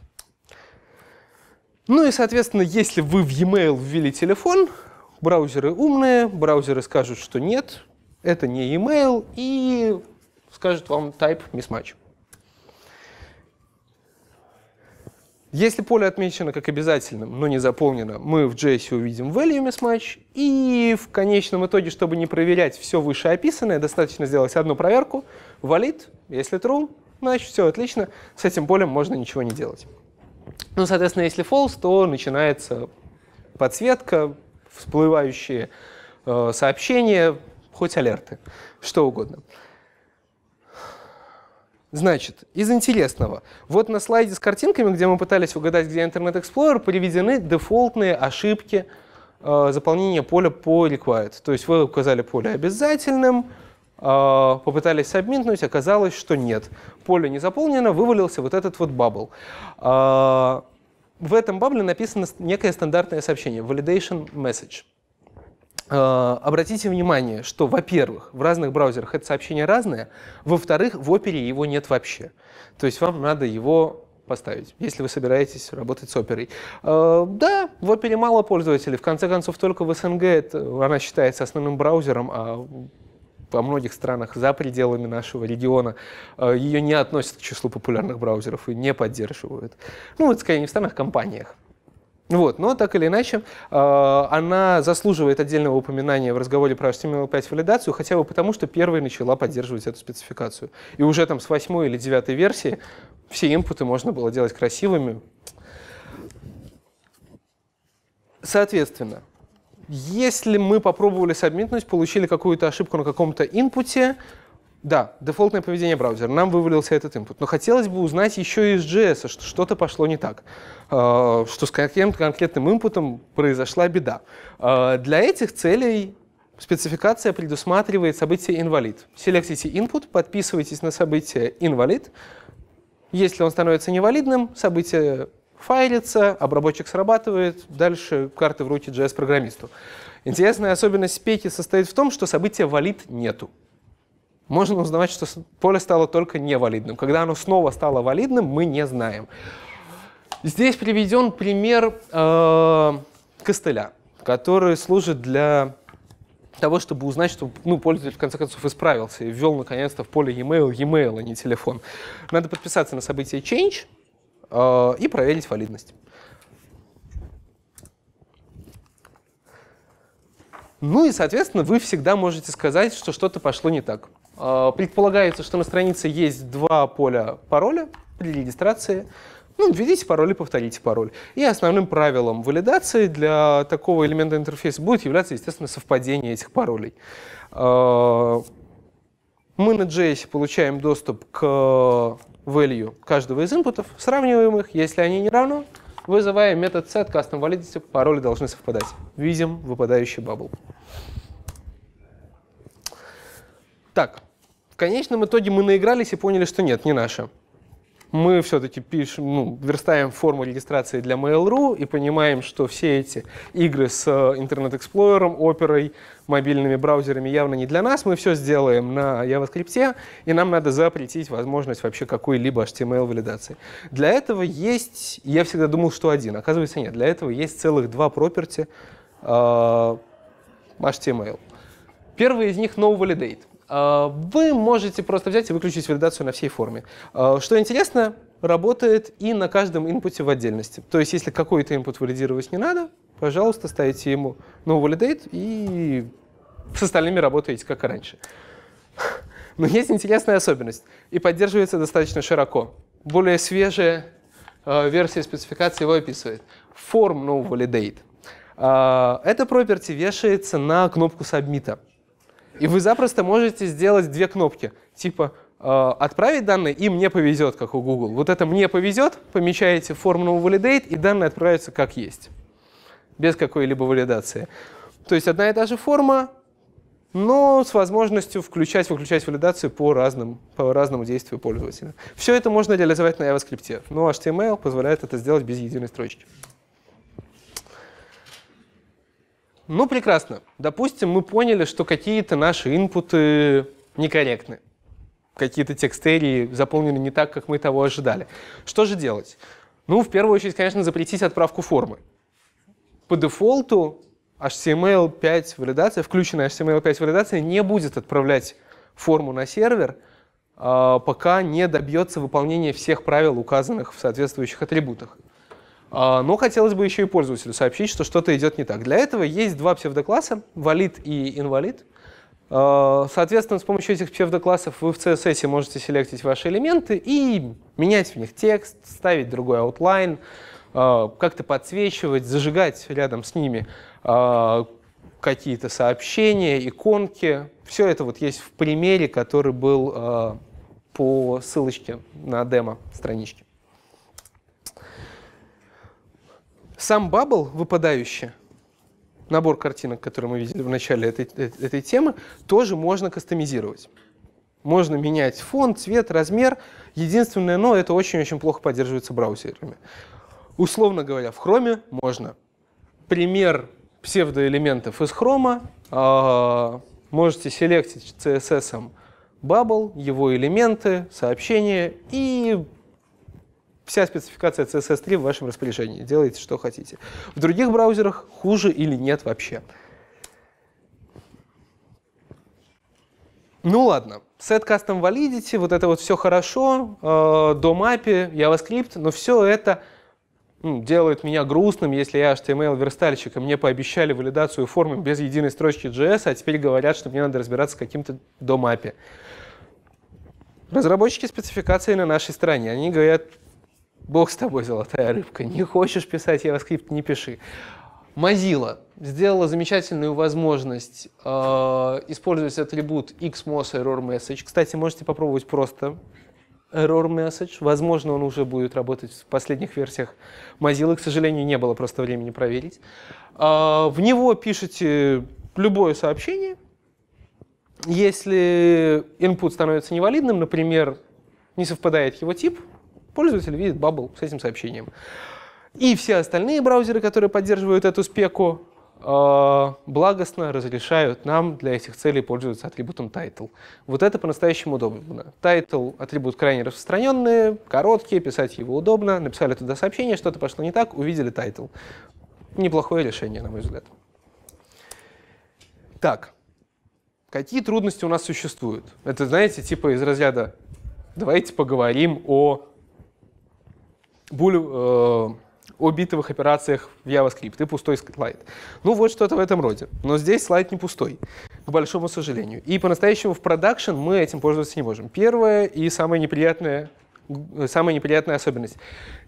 Ну и, соответственно, если вы в e-mail ввели телефон, браузеры умные, браузеры скажут, что нет, это не e-mail, и скажут вам type mismatch. Если поле отмечено как обязательным, но не заполнено, мы в JS увидим value mismatch, и в конечном итоге, чтобы не проверять все вышеописанное, достаточно сделать одну проверку, валит, если true, значит все отлично, с этим полем можно ничего не делать. Ну, соответственно, если false, то начинается подсветка, всплывающие э, сообщения, хоть алерты, что угодно. Значит, из интересного. Вот на слайде с картинками, где мы пытались угадать, где Internet Explorer, приведены дефолтные ошибки э, заполнения поля по required. То есть вы указали поле обязательным, э, попытались сабмитнуть, оказалось, что нет. Поле не заполнено, вывалился вот этот вот бабл. Э, в этом бабле написано некое стандартное сообщение, validation message. Э, обратите внимание, что, во-первых, в разных браузерах это сообщение разное, во-вторых, в опере его нет вообще. То есть вам надо его поставить, если вы собираетесь работать с оперой. Э, да, в опере мало пользователей. В конце концов, только в СНГ это, она считается основным браузером, а во многих странах за пределами нашего региона э, ее не относят к числу популярных браузеров и не поддерживают. Ну, это скорее не в странах, а компаниях. Вот, но так или иначе, э, она заслуживает отдельного упоминания в разговоре про HTML5 валидацию, хотя бы потому, что первой начала поддерживать эту спецификацию. И уже там с восьмой или девятой версии все импуты можно было делать красивыми. Соответственно, если мы попробовали сабмитнуть, получили какую-то ошибку на каком-то инпуте, да, дефолтное поведение браузера. Нам вывалился этот input. Но хотелось бы узнать еще из JS, что что-то пошло не так, а, что с каким-то конкретным input произошла беда. А, для этих целей спецификация предусматривает событие Invalid. Селектите input, подписывайтесь на событие Invalid, Если он становится невалидным, событие файлится, обработчик срабатывает, дальше карты в руки JS-программисту. Интересная особенность спеки состоит в том, что события валид нету можно узнавать, что поле стало только невалидным. Когда оно снова стало валидным, мы не знаем. Здесь приведен пример э, костыля, который служит для того, чтобы узнать, что ну, пользователь в конце концов исправился и ввел наконец-то в поле e-mail e-mail, а не телефон. Надо подписаться на событие change э, и проверить валидность. Ну и, соответственно, вы всегда можете сказать, что что-то пошло не так. А, предполагается, что на странице есть два поля пароля для регистрации. Ну, введите пароль и повторите пароль. И основным правилом валидации для такого элемента интерфейса будет являться, естественно, совпадение этих паролей. А, мы на JS получаем доступ к value каждого из инпутов, сравниваем их, если они не равны, вызываем метод set custom validity, пароли должны совпадать. Видим выпадающий бабл. Так, в конечном итоге мы наигрались и поняли, что нет, не наше. Мы все-таки пишем, ну, верстаем форму регистрации для Mail.ru и понимаем, что все эти игры с Internet э, эксплорером оперой, мобильными браузерами явно не для нас. Мы все сделаем на JavaScript, и нам надо запретить возможность вообще какой-либо HTML-валидации. Для этого есть, я всегда думал, что один, оказывается, нет. Для этого есть целых два property э, HTML. Первый из них no validate. А, вы можете просто взять и выключить валидацию на всей форме. А, что интересно, работает и на каждом инпуте в отдельности. То есть, если какой-то инпут валидировать не надо, пожалуйста, ставите ему no validate и с остальными работаете, как и раньше. Но есть интересная особенность, и поддерживается достаточно широко. Более свежая а, версия спецификации его описывает. Form no validate. Это property вешается на кнопку сабмита. И вы запросто можете сделать две кнопки, типа э, отправить данные и мне повезет, как у Google. Вот это мне повезет, помечаете формулу validate, и данные отправятся как есть, без какой-либо валидации. То есть одна и та же форма, но с возможностью включать-выключать валидацию по, разным, по разному действию пользователя. Все это можно реализовать на JavaScript, но HTML позволяет это сделать без единой строчки. Ну, прекрасно. Допустим, мы поняли, что какие-то наши инпуты некорректны. Какие-то текстерии заполнены не так, как мы того ожидали. Что же делать? Ну, в первую очередь, конечно, запретить отправку формы. По дефолту HTML5 валидация, включенная HTML5 валидация, не будет отправлять форму на сервер, а, пока не добьется выполнения всех правил, указанных в соответствующих атрибутах. А, но хотелось бы еще и пользователю сообщить, что что-то идет не так. Для этого есть два псевдокласса, валид и инвалид. А, соответственно, с помощью этих псевдоклассов вы в CSS можете селектить ваши элементы и менять в них текст, ставить другой outline, а, как-то подсвечивать, зажигать рядом с ними какие-то сообщения, иконки. Все это вот есть в примере, который был по ссылочке на демо страничке. Сам бабл выпадающий, набор картинок, который мы видели в начале этой, э, этой темы, тоже можно кастомизировать. Можно менять фон, цвет, размер. Единственное, но это очень-очень плохо поддерживается браузерами. Условно говоря, в хроме можно. Пример псевдоэлементов из хрома. А, можете селектить CSS bubble, его элементы, сообщения и Вся спецификация CSS3 в вашем распоряжении. Делайте, что хотите. В других браузерах хуже или нет вообще. Ну ладно, set custom validity, вот это вот все хорошо, э, дом API, JavaScript, но все это ну, делает меня грустным, если я HTML-верстальщик, и мне пообещали валидацию формы без единой строчки JS, а теперь говорят, что мне надо разбираться с каким-то дом API. Разработчики спецификации на нашей стороне, они говорят, Бог с тобой, золотая рыбка. Не хочешь писать JavaScript, не пиши. Mozilla сделала замечательную возможность э, использовать атрибут xmos error message. Кстати, можете попробовать просто error message. Возможно, он уже будет работать в последних версиях Mozilla. К сожалению, не было просто времени проверить. Э, в него пишете любое сообщение. Если input становится невалидным, например, не совпадает его тип, Пользователь видит бабл с этим сообщением. И все остальные браузеры, которые поддерживают эту спеку, э, благостно разрешают нам для этих целей пользоваться атрибутом title. Вот это по-настоящему удобно. Title — атрибут крайне распространенный, короткий, писать его удобно. Написали туда сообщение, что-то пошло не так, увидели title. Неплохое решение, на мой взгляд. Так, какие трудности у нас существуют? Это, знаете, типа из разряда «давайте поговорим о буль э, о битовых операциях в JavaScript и пустой слайд. Ну вот что-то в этом роде. Но здесь слайд не пустой, к большому сожалению. И по-настоящему в продакшн мы этим пользоваться не можем. Первое и самое неприятное самая неприятная особенность.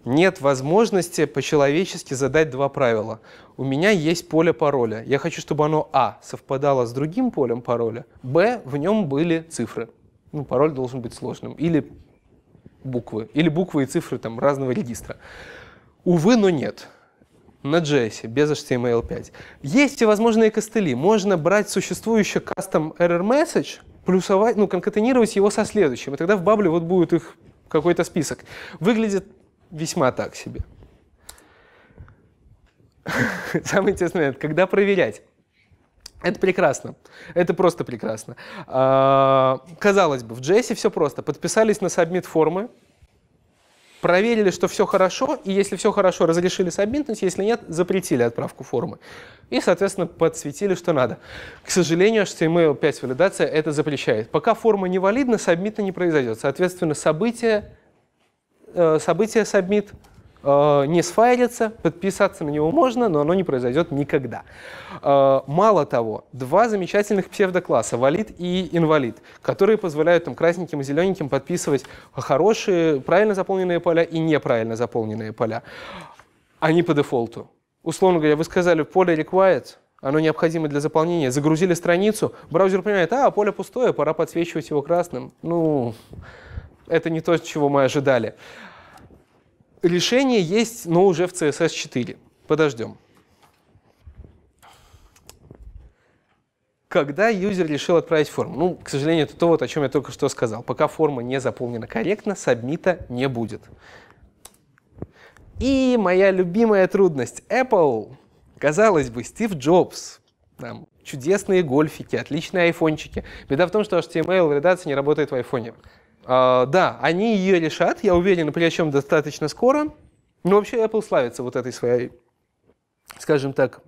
Нет возможности по-человечески задать два правила. У меня есть поле пароля. Я хочу, чтобы оно а. совпадало с другим полем пароля, б. в нем были цифры. Ну, пароль должен быть сложным. Или буквы или буквы и цифры там разного регистра. Увы, но нет. На JS, без HTML5. Есть всевозможные костыли. Можно брать существующий custom error message, плюсовать, ну, конкатенировать его со следующим. И тогда в бабле вот будет их какой-то список. Выглядит весьма так себе. Самый интересный момент. когда проверять. Это прекрасно. Это просто прекрасно. А, казалось бы, в JS все просто. Подписались на сабмит формы, проверили, что все хорошо, и если все хорошо, разрешили сабмитнуть, если нет, запретили отправку формы. И, соответственно, подсветили, что надо. К сожалению, HTML5 валидация это запрещает. Пока форма не валидна, сабмита не произойдет. Соответственно, событие, э, событие сабмит Э, не сфайлится, подписаться на него можно, но оно не произойдет никогда. Э, мало того, два замечательных псевдокласса, валид и инвалид, которые позволяют там красненьким и зелененьким подписывать хорошие, правильно заполненные поля и неправильно заполненные поля. Они по дефолту. Условно говоря, вы сказали поле required, оно необходимо для заполнения. Загрузили страницу, браузер понимает, а, поле пустое, пора подсвечивать его красным. Ну, это не то, чего мы ожидали решение есть, но уже в CSS 4. Подождем. Когда юзер решил отправить форму? Ну, к сожалению, это то, вот, о чем я только что сказал. Пока форма не заполнена корректно, сабмита не будет. И моя любимая трудность. Apple, казалось бы, Стив Джобс, там, чудесные гольфики, отличные айфончики. Беда в том, что HTML-редакция не работает в айфоне. А, да, они ее решат, я уверен, причем достаточно скоро. Но ну, вообще Apple славится вот этой своей, скажем так,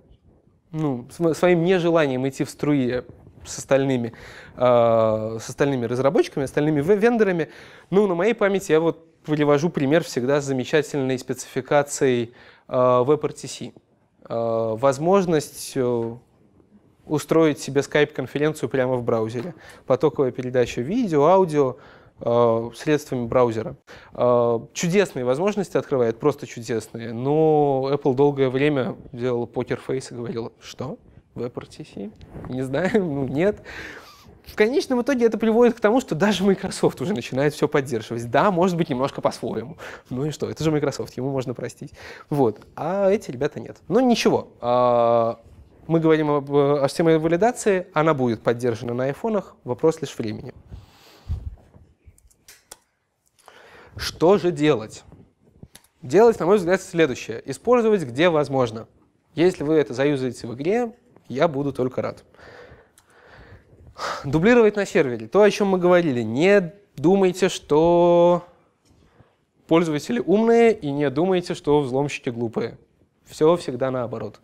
ну, своим нежеланием идти в струе с остальными, э, с остальными разработчиками, остальными вендорами. Ну, на моей памяти я вот привожу пример всегда с замечательной спецификацией а, э, WebRTC. Э, возможность устроить себе Skype-конференцию прямо в браузере. Потоковая передача видео, аудио. Э, средствами браузера. Э, чудесные возможности открывает, просто чудесные, но Apple долгое время делала покерфейс и говорила, что? в WebRTC? Не знаю, ну нет. В конечном итоге это приводит к тому, что даже Microsoft уже начинает все поддерживать. Да, может быть, немножко по-своему. Ну и что, это же Microsoft, ему можно простить. Вот. А эти ребята нет. Но ну, ничего. А, мы говорим об HTML-валидации, э, она будет поддержана на айфонах, вопрос лишь времени. Что же делать? Делать, на мой взгляд, следующее. Использовать где возможно. Если вы это заюзаете в игре, я буду только рад. Дублировать на сервере. То, о чем мы говорили. Не думайте, что пользователи умные, и не думайте, что взломщики глупые. Все всегда наоборот.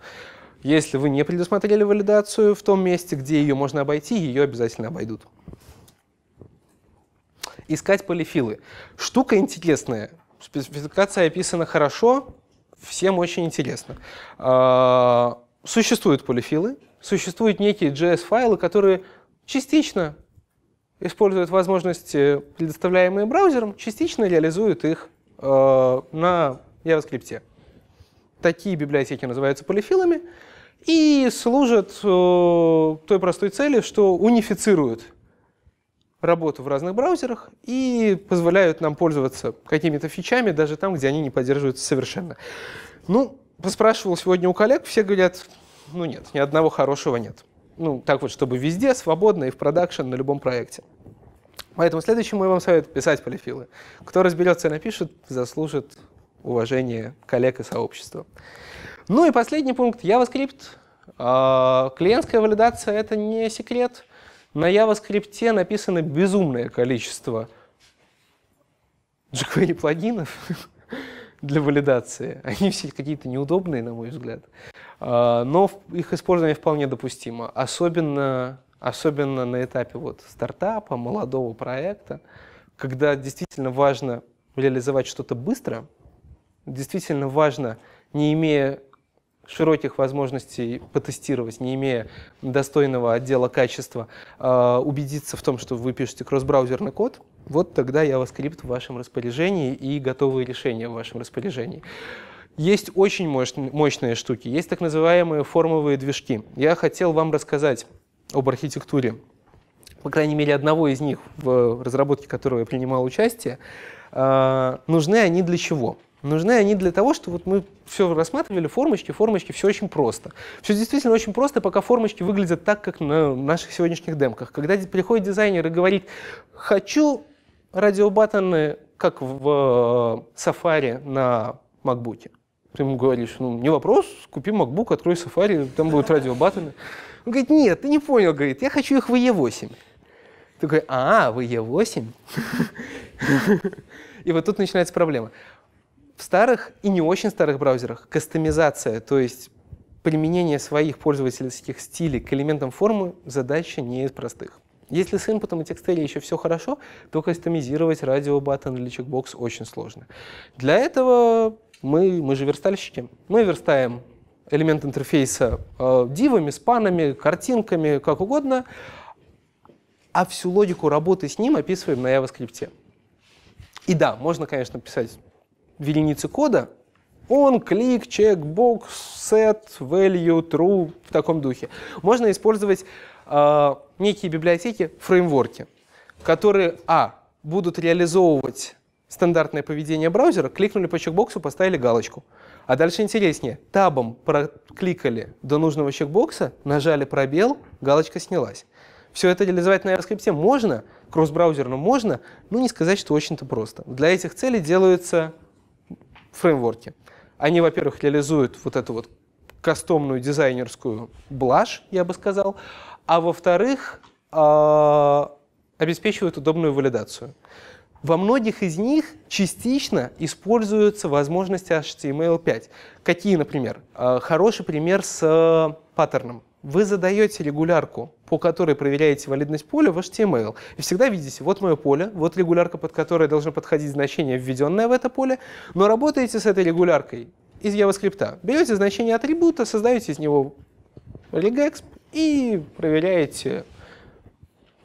Если вы не предусмотрели валидацию в том месте, где ее можно обойти, ее обязательно обойдут искать полифилы. Штука интересная. Спецификация описана хорошо, всем очень интересно. А, существуют полифилы, существуют некие JS-файлы, которые частично используют возможности, э, предоставляемые браузером, частично реализуют их э, на JavaScript. Такие библиотеки называются полифилами и служат э, той простой цели, что унифицируют работу в разных браузерах и позволяют нам пользоваться какими-то фичами даже там, где они не поддерживаются совершенно. Ну, поспрашивал сегодня у коллег, все говорят, ну нет, ни одного хорошего нет. Ну, так вот, чтобы везде, свободно и в продакшен на любом проекте. Поэтому следующий мой вам совет — писать полифилы. Кто разберется и напишет, заслужит уважение коллег и сообщества. Ну и последний пункт — JavaScript. А, клиентская валидация — это не секрет. На JavaScript написано безумное количество jQuery-плагинов для валидации. Они все какие-то неудобные, на мой взгляд. А, но их использование вполне допустимо. Особенно, особенно на этапе вот стартапа, молодого проекта, когда действительно важно реализовать что-то быстро, действительно важно, не имея широких возможностей потестировать, не имея достойного отдела качества, а, убедиться в том, что вы пишете кросс-браузерный код, вот тогда я JavaScript в вашем распоряжении и готовые решения в вашем распоряжении. Есть очень мощные, мощные штуки, есть так называемые формовые движки. Я хотел вам рассказать об архитектуре, по крайней мере, одного из них, в разработке которого я принимал участие. А, нужны они для чего? Нужны они для того, что вот мы все рассматривали, формочки, формочки, все очень просто. Все действительно очень просто, пока формочки выглядят так, как на наших сегодняшних демках. Когда приходит дизайнер и говорит, хочу радиобаттоны, как в э, Safari на MacBook. Ты ему говоришь, ну, не вопрос, купи MacBook, открой Safari, там будут радиобаттоны. Он говорит, нет, ты не понял, говорит, я хочу их в E8. Ты такой, а, в E8? И вот тут начинается проблема. В старых и не очень старых браузерах кастомизация, то есть применение своих пользовательских стилей к элементам формы, задача не из простых. Если с инпутом и текстелем еще все хорошо, то кастомизировать радио баттон или чекбокс очень сложно. Для этого мы, мы же верстальщики. Мы верстаем элемент интерфейса э, дивами, спанами, картинками, как угодно, а всю логику работы с ним описываем на JavaScript. И да, можно, конечно, писать в кода, он, клик, чек, бокс, set, value, true, в таком духе. Можно использовать э, некие библиотеки, фреймворки, которые, а, будут реализовывать стандартное поведение браузера, кликнули по чекбоксу, поставили галочку. А дальше интереснее. Табом прокликали до нужного чекбокса, нажали пробел, галочка снялась. Все это реализовать на JavaScript можно, кросс-браузерно можно, но не сказать, что очень-то просто. Для этих целей делаются фреймворки. Они, во-первых, реализуют вот эту вот кастомную дизайнерскую блажь, я бы сказал, а во-вторых, а, обеспечивают удобную валидацию. Во многих из них частично используются возможности HTML5. Какие, например? А, хороший пример с паттерном вы задаете регулярку, по которой проверяете валидность поля в HTML. И всегда видите, вот мое поле, вот регулярка, под которой должно подходить значение, введенное в это поле, но работаете с этой регуляркой из JavaScript. Берете значение атрибута, создаете из него regexp и проверяете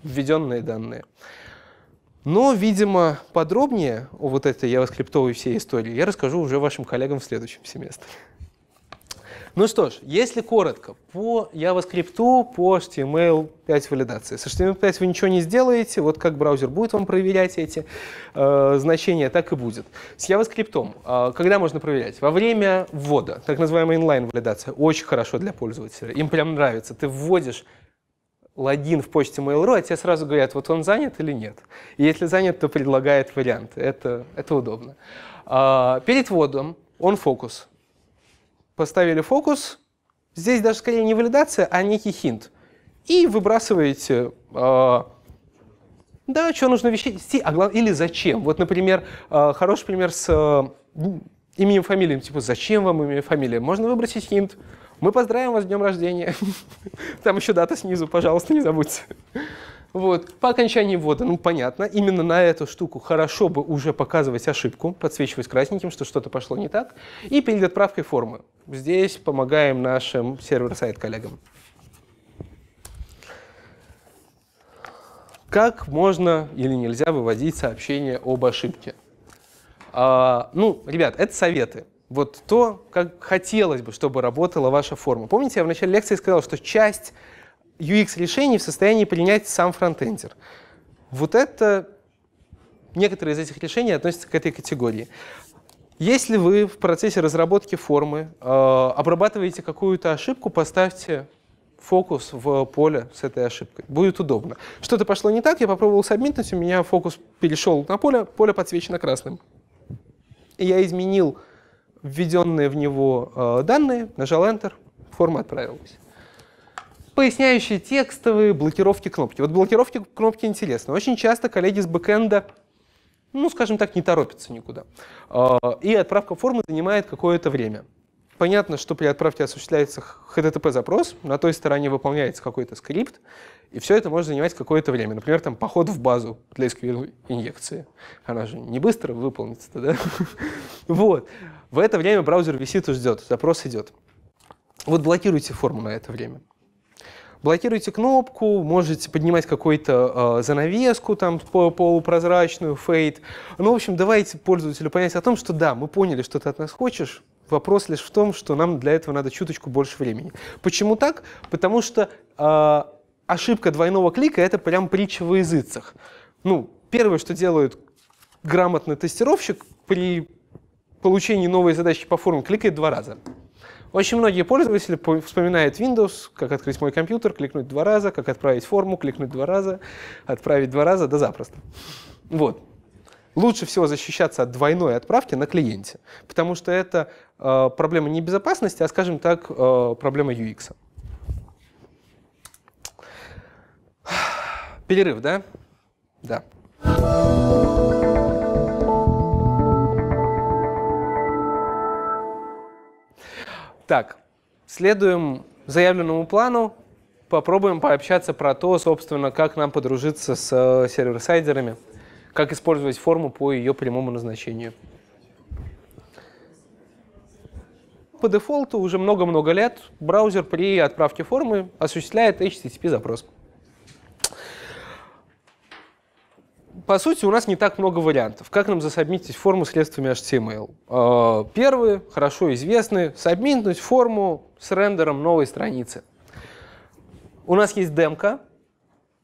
введенные данные. Но, видимо, подробнее о вот этой JavaScript всей истории я расскажу уже вашим коллегам в следующем семестре. Ну что ж, если коротко, по JavaScript, по HTML5 валидации. С HTML5 вы ничего не сделаете, вот как браузер будет вам проверять эти э, значения, так и будет. С JavaScript, э, а, когда можно проверять? Во время ввода, так называемая inline-валидация, очень хорошо для пользователя, им прям нравится. Ты вводишь логин в почте Mail.ru, а тебе сразу говорят, вот он занят или нет. И если занят, то предлагает вариант. Это, это удобно. А, перед вводом он фокус поставили фокус, здесь даже скорее не валидация, а некий хинт. И выбрасываете, э, да, что нужно вести, а главное, или зачем. Вот, например, э, хороший пример с э, именем, фамилием, Типа, зачем вам имя, фамилия? Можно выбросить хинт. Мы поздравим вас с днем рождения. Там еще дата снизу, пожалуйста, не забудьте. Вот. По окончании ввода, ну понятно, именно на эту штуку хорошо бы уже показывать ошибку, подсвечивать красненьким, что что-то пошло не так. И перед отправкой формы. Здесь помогаем нашим сервер-сайт коллегам. Как можно или нельзя выводить сообщение об ошибке? А, ну, ребят, это советы вот то, как хотелось бы, чтобы работала ваша форма. Помните, я в начале лекции сказал, что часть UX-решений в состоянии принять сам фронтендер. Вот это... Некоторые из этих решений относятся к этой категории. Если вы в процессе разработки формы э, обрабатываете какую-то ошибку, поставьте фокус в поле с этой ошибкой. Будет удобно. Что-то пошло не так, я попробовал сабмитнуть, у меня фокус перешел на поле, поле подсвечено красным. И я изменил введенные в него э, данные, нажал Enter, форма отправилась поясняющие текстовые блокировки кнопки. Вот блокировки кнопки интересны. Очень часто коллеги с бэкэнда ну, скажем так, не торопятся никуда. А, и отправка формы занимает какое-то время. Понятно, что при отправке осуществляется HTTP-запрос, на той стороне выполняется какой-то скрипт, и все это может занимать какое-то время. Например, там поход в базу для SQL-инъекции. Она же не быстро выполнится, да? Вот. В это время браузер висит и ждет, запрос идет. Вот блокируйте форму на это время блокируете кнопку, можете поднимать какую-то э, занавеску там полупрозрачную, фейт. Ну, в общем, давайте пользователю понять о том, что да, мы поняли, что ты от нас хочешь, Вопрос лишь в том, что нам для этого надо чуточку больше времени. Почему так? Потому что э, ошибка двойного клика — это прям притча во языцах. Ну, первое, что делает грамотный тестировщик при получении новой задачи по форме, кликает два раза. Очень многие пользователи вспоминают Windows, как открыть мой компьютер, кликнуть два раза, как отправить форму, кликнуть два раза, отправить два раза, да запросто. Вот. Лучше всего защищаться от двойной отправки на клиенте, потому что это э, проблема не безопасности, а, скажем так, э, проблема UX. Перерыв, да? Да. Так, следуем заявленному плану, попробуем пообщаться про то, собственно, как нам подружиться с э, сервер-сайдерами, как использовать форму по ее прямому назначению. По дефолту уже много-много лет браузер при отправке формы осуществляет HTTP-запрос. по сути, у нас не так много вариантов. Как нам засобмитить форму средствами HTML? Э, первые, хорошо известные, сабмитнуть форму с рендером новой страницы. У нас есть демка,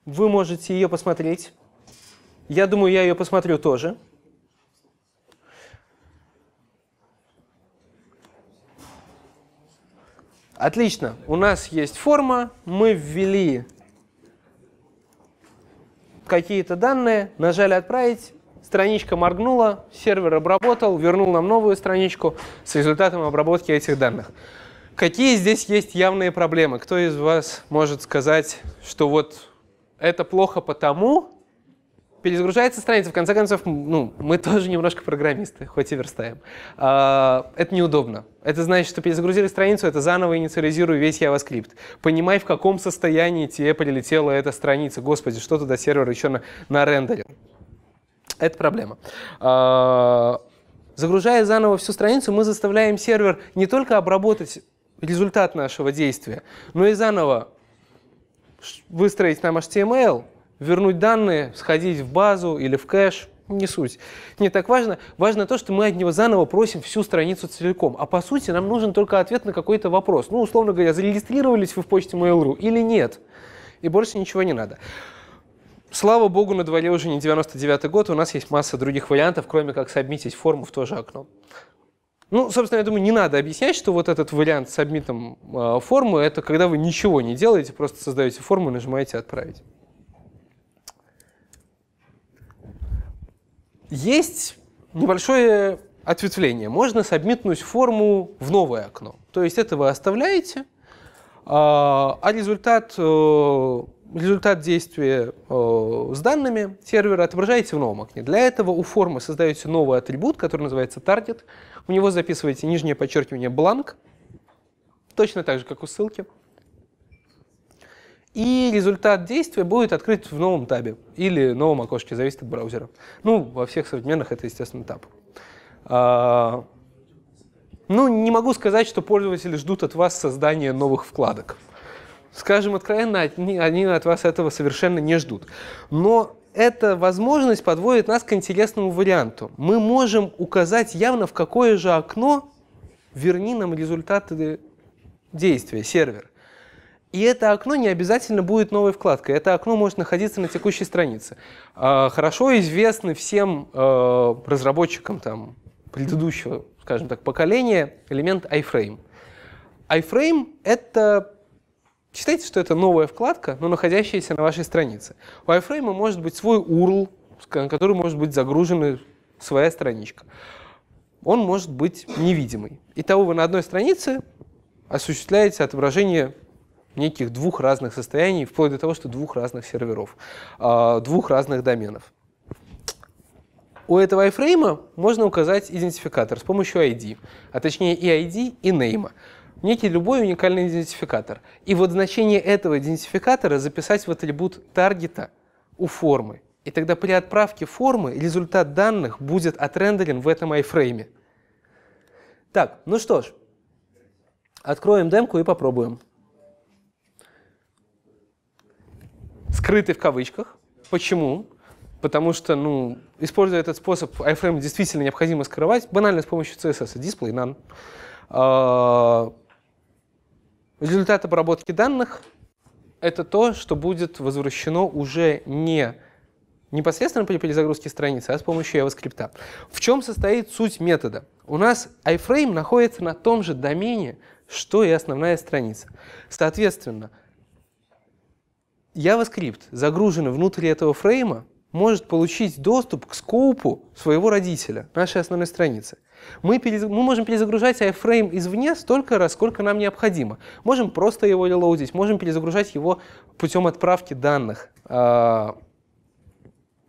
вы можете ее посмотреть. Я думаю, я ее посмотрю тоже. Отлично, у нас есть форма, мы ввели какие-то данные, нажали «Отправить», страничка моргнула, сервер обработал, вернул нам новую страничку с результатом обработки этих данных. Какие здесь есть явные проблемы? Кто из вас может сказать, что вот это плохо потому, перезагружается страница, в конце концов, ну, мы тоже немножко программисты, хоть и верстаем. А, это неудобно. Это значит, что перезагрузили страницу, это заново инициализирую весь JavaScript. Понимай, в каком состоянии тебе прилетела эта страница. Господи, что туда сервер еще на, на рендере. Это проблема. А, загружая заново всю страницу, мы заставляем сервер не только обработать результат нашего действия, но и заново выстроить нам HTML, вернуть данные, сходить в базу или в кэш, не суть. Не так важно. Важно то, что мы от него заново просим всю страницу целиком. А по сути нам нужен только ответ на какой-то вопрос. Ну, условно говоря, зарегистрировались вы в почте Mail.ru или нет. И больше ничего не надо. Слава богу, на дворе уже не 99 год, у нас есть масса других вариантов, кроме как сабмитить форму в то же окно. Ну, собственно, я думаю, не надо объяснять, что вот этот вариант с сабмитом э, формы, это когда вы ничего не делаете, просто создаете форму, нажимаете «Отправить». Есть небольшое ответвление. Можно сабмитнуть форму в новое окно. То есть это вы оставляете, а, а результат, э, результат действия э, с данными сервера отображаете в новом окне. Для этого у формы создаете новый атрибут, который называется target. У него записываете нижнее подчеркивание blank. точно так же, как у ссылки и результат действия будет открыт в новом табе или новом окошке, зависит от браузера. Ну, во всех современных это, естественно, таб. А, ну, не могу сказать, что пользователи ждут от вас создания новых вкладок. Скажем откровенно, они, они от вас этого совершенно не ждут. Но эта возможность подводит нас к интересному варианту. Мы можем указать явно, в какое же окно верни нам результаты действия, сервер. И это окно не обязательно будет новой вкладкой. Это окно может находиться на текущей странице. А, хорошо известны всем э, разработчикам там, предыдущего, скажем так, поколения элемент iframe. iframe — это Считайте, что это новая вкладка, но находящаяся на вашей странице. У iframe может быть свой URL, на который может быть загружена своя страничка. Он может быть невидимый. Итого вы на одной странице осуществляете отображение неких двух разных состояний, вплоть до того, что двух разных серверов, а, двух разных доменов. У этого iframe можно указать идентификатор с помощью ID, а точнее и ID, и name некий любой уникальный идентификатор. И вот значение этого идентификатора записать в атрибут таргета у формы. И тогда при отправке формы результат данных будет отрендерен в этом iframe. Так, ну что ж, откроем демку и попробуем. скрытый в кавычках. Почему? Потому что, ну, используя этот способ, iframe действительно необходимо скрывать, банально с помощью CSS, display none. Результат обработки данных — это то, что будет возвращено уже не непосредственно при перезагрузке страницы, а с помощью JavaScript. В чем состоит суть метода? У нас iframe находится на том же домене, что и основная страница. Соответственно, JavaScript, загруженный внутрь этого фрейма, может получить доступ к скоупу своего родителя, нашей основной страницы. Мы, перез... мы можем перезагружать iframe извне столько раз, сколько нам необходимо. Можем просто его релоудить, можем перезагружать его путем отправки данных э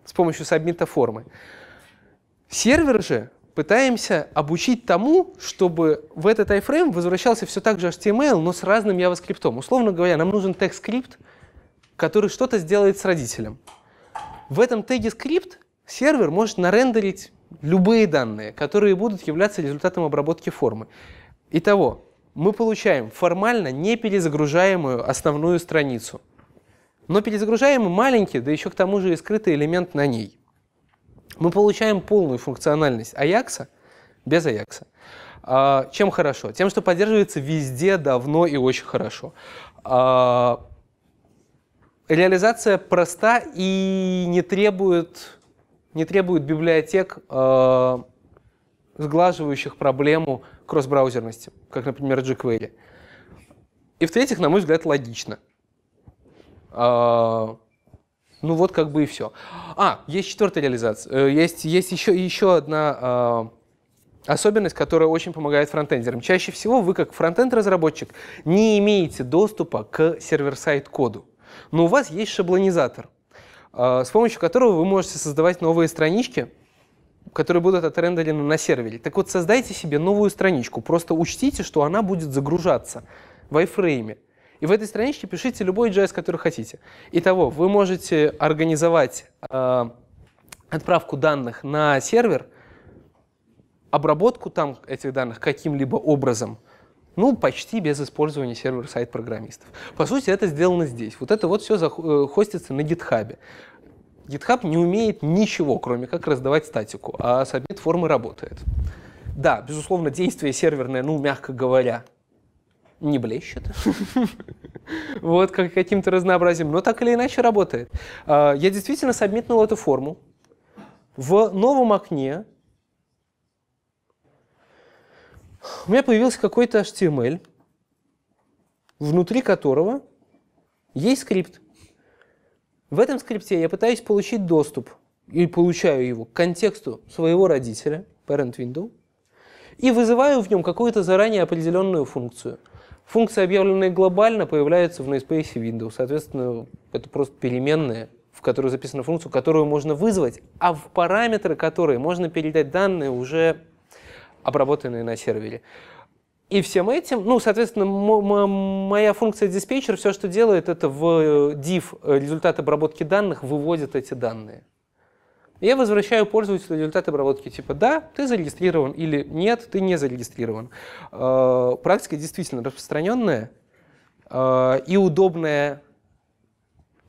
с помощью сабмита формы. Сервер же пытаемся обучить тому, чтобы в этот iframe возвращался все так же HTML, но с разным JavaScript. Условно говоря, нам нужен текст-скрипт, который что-то сделает с родителем. В этом теге скрипт сервер может нарендерить любые данные, которые будут являться результатом обработки формы. Итого, мы получаем формально не перезагружаемую основную страницу. Но перезагружаемый маленький, да еще к тому же и скрытый элемент на ней. Мы получаем полную функциональность Аякса без Аякса. чем хорошо? Тем, что поддерживается везде давно и очень хорошо. А, реализация проста и не требует, не требует библиотек, э, сглаживающих проблему кросс-браузерности, как, например, jQuery. И в-третьих, на мой взгляд, логично. Э, ну вот как бы и все. А, есть четвертая реализация. Э, есть, есть еще, еще одна э, особенность, которая очень помогает фронтендерам. Чаще всего вы, как фронтенд-разработчик, не имеете доступа к сервер-сайт коду но у вас есть шаблонизатор, а, с помощью которого вы можете создавать новые странички, которые будут отрендерены на сервере. Так вот, создайте себе новую страничку, просто учтите, что она будет загружаться в iFrame. И в этой страничке пишите любой JS, который хотите. Итого, вы можете организовать э, отправку данных на сервер, обработку там этих данных каким-либо образом – ну, почти без использования сервер-сайт программистов. По сути, это сделано здесь. Вот это вот все э, хостится на GitHub. GitHub не умеет ничего, кроме как раздавать статику, а сабмит формы работает. Да, безусловно, действие серверное, ну, мягко говоря, не блещет. Вот каким-то разнообразием, но так или иначе работает. А, я действительно сабмитнул эту форму. В новом окне у меня появился какой-то HTML, внутри которого есть скрипт. В этом скрипте я пытаюсь получить доступ, и получаю его, к контексту своего родителя, parent window, и вызываю в нем какую-то заранее определенную функцию. Функции, объявленные глобально, появляются в namespace window. Соответственно, это просто переменная, в которую записана функция, которую можно вызвать, а в параметры которые можно передать данные уже обработанные на сервере. И всем этим, ну, соответственно, моя функция диспетчер все, что делает, это в э, div э, результат обработки данных выводит эти данные. Я возвращаю пользователю результат обработки типа «да, ты зарегистрирован» или «нет, ты не зарегистрирован». Э, практика действительно распространенная и удобная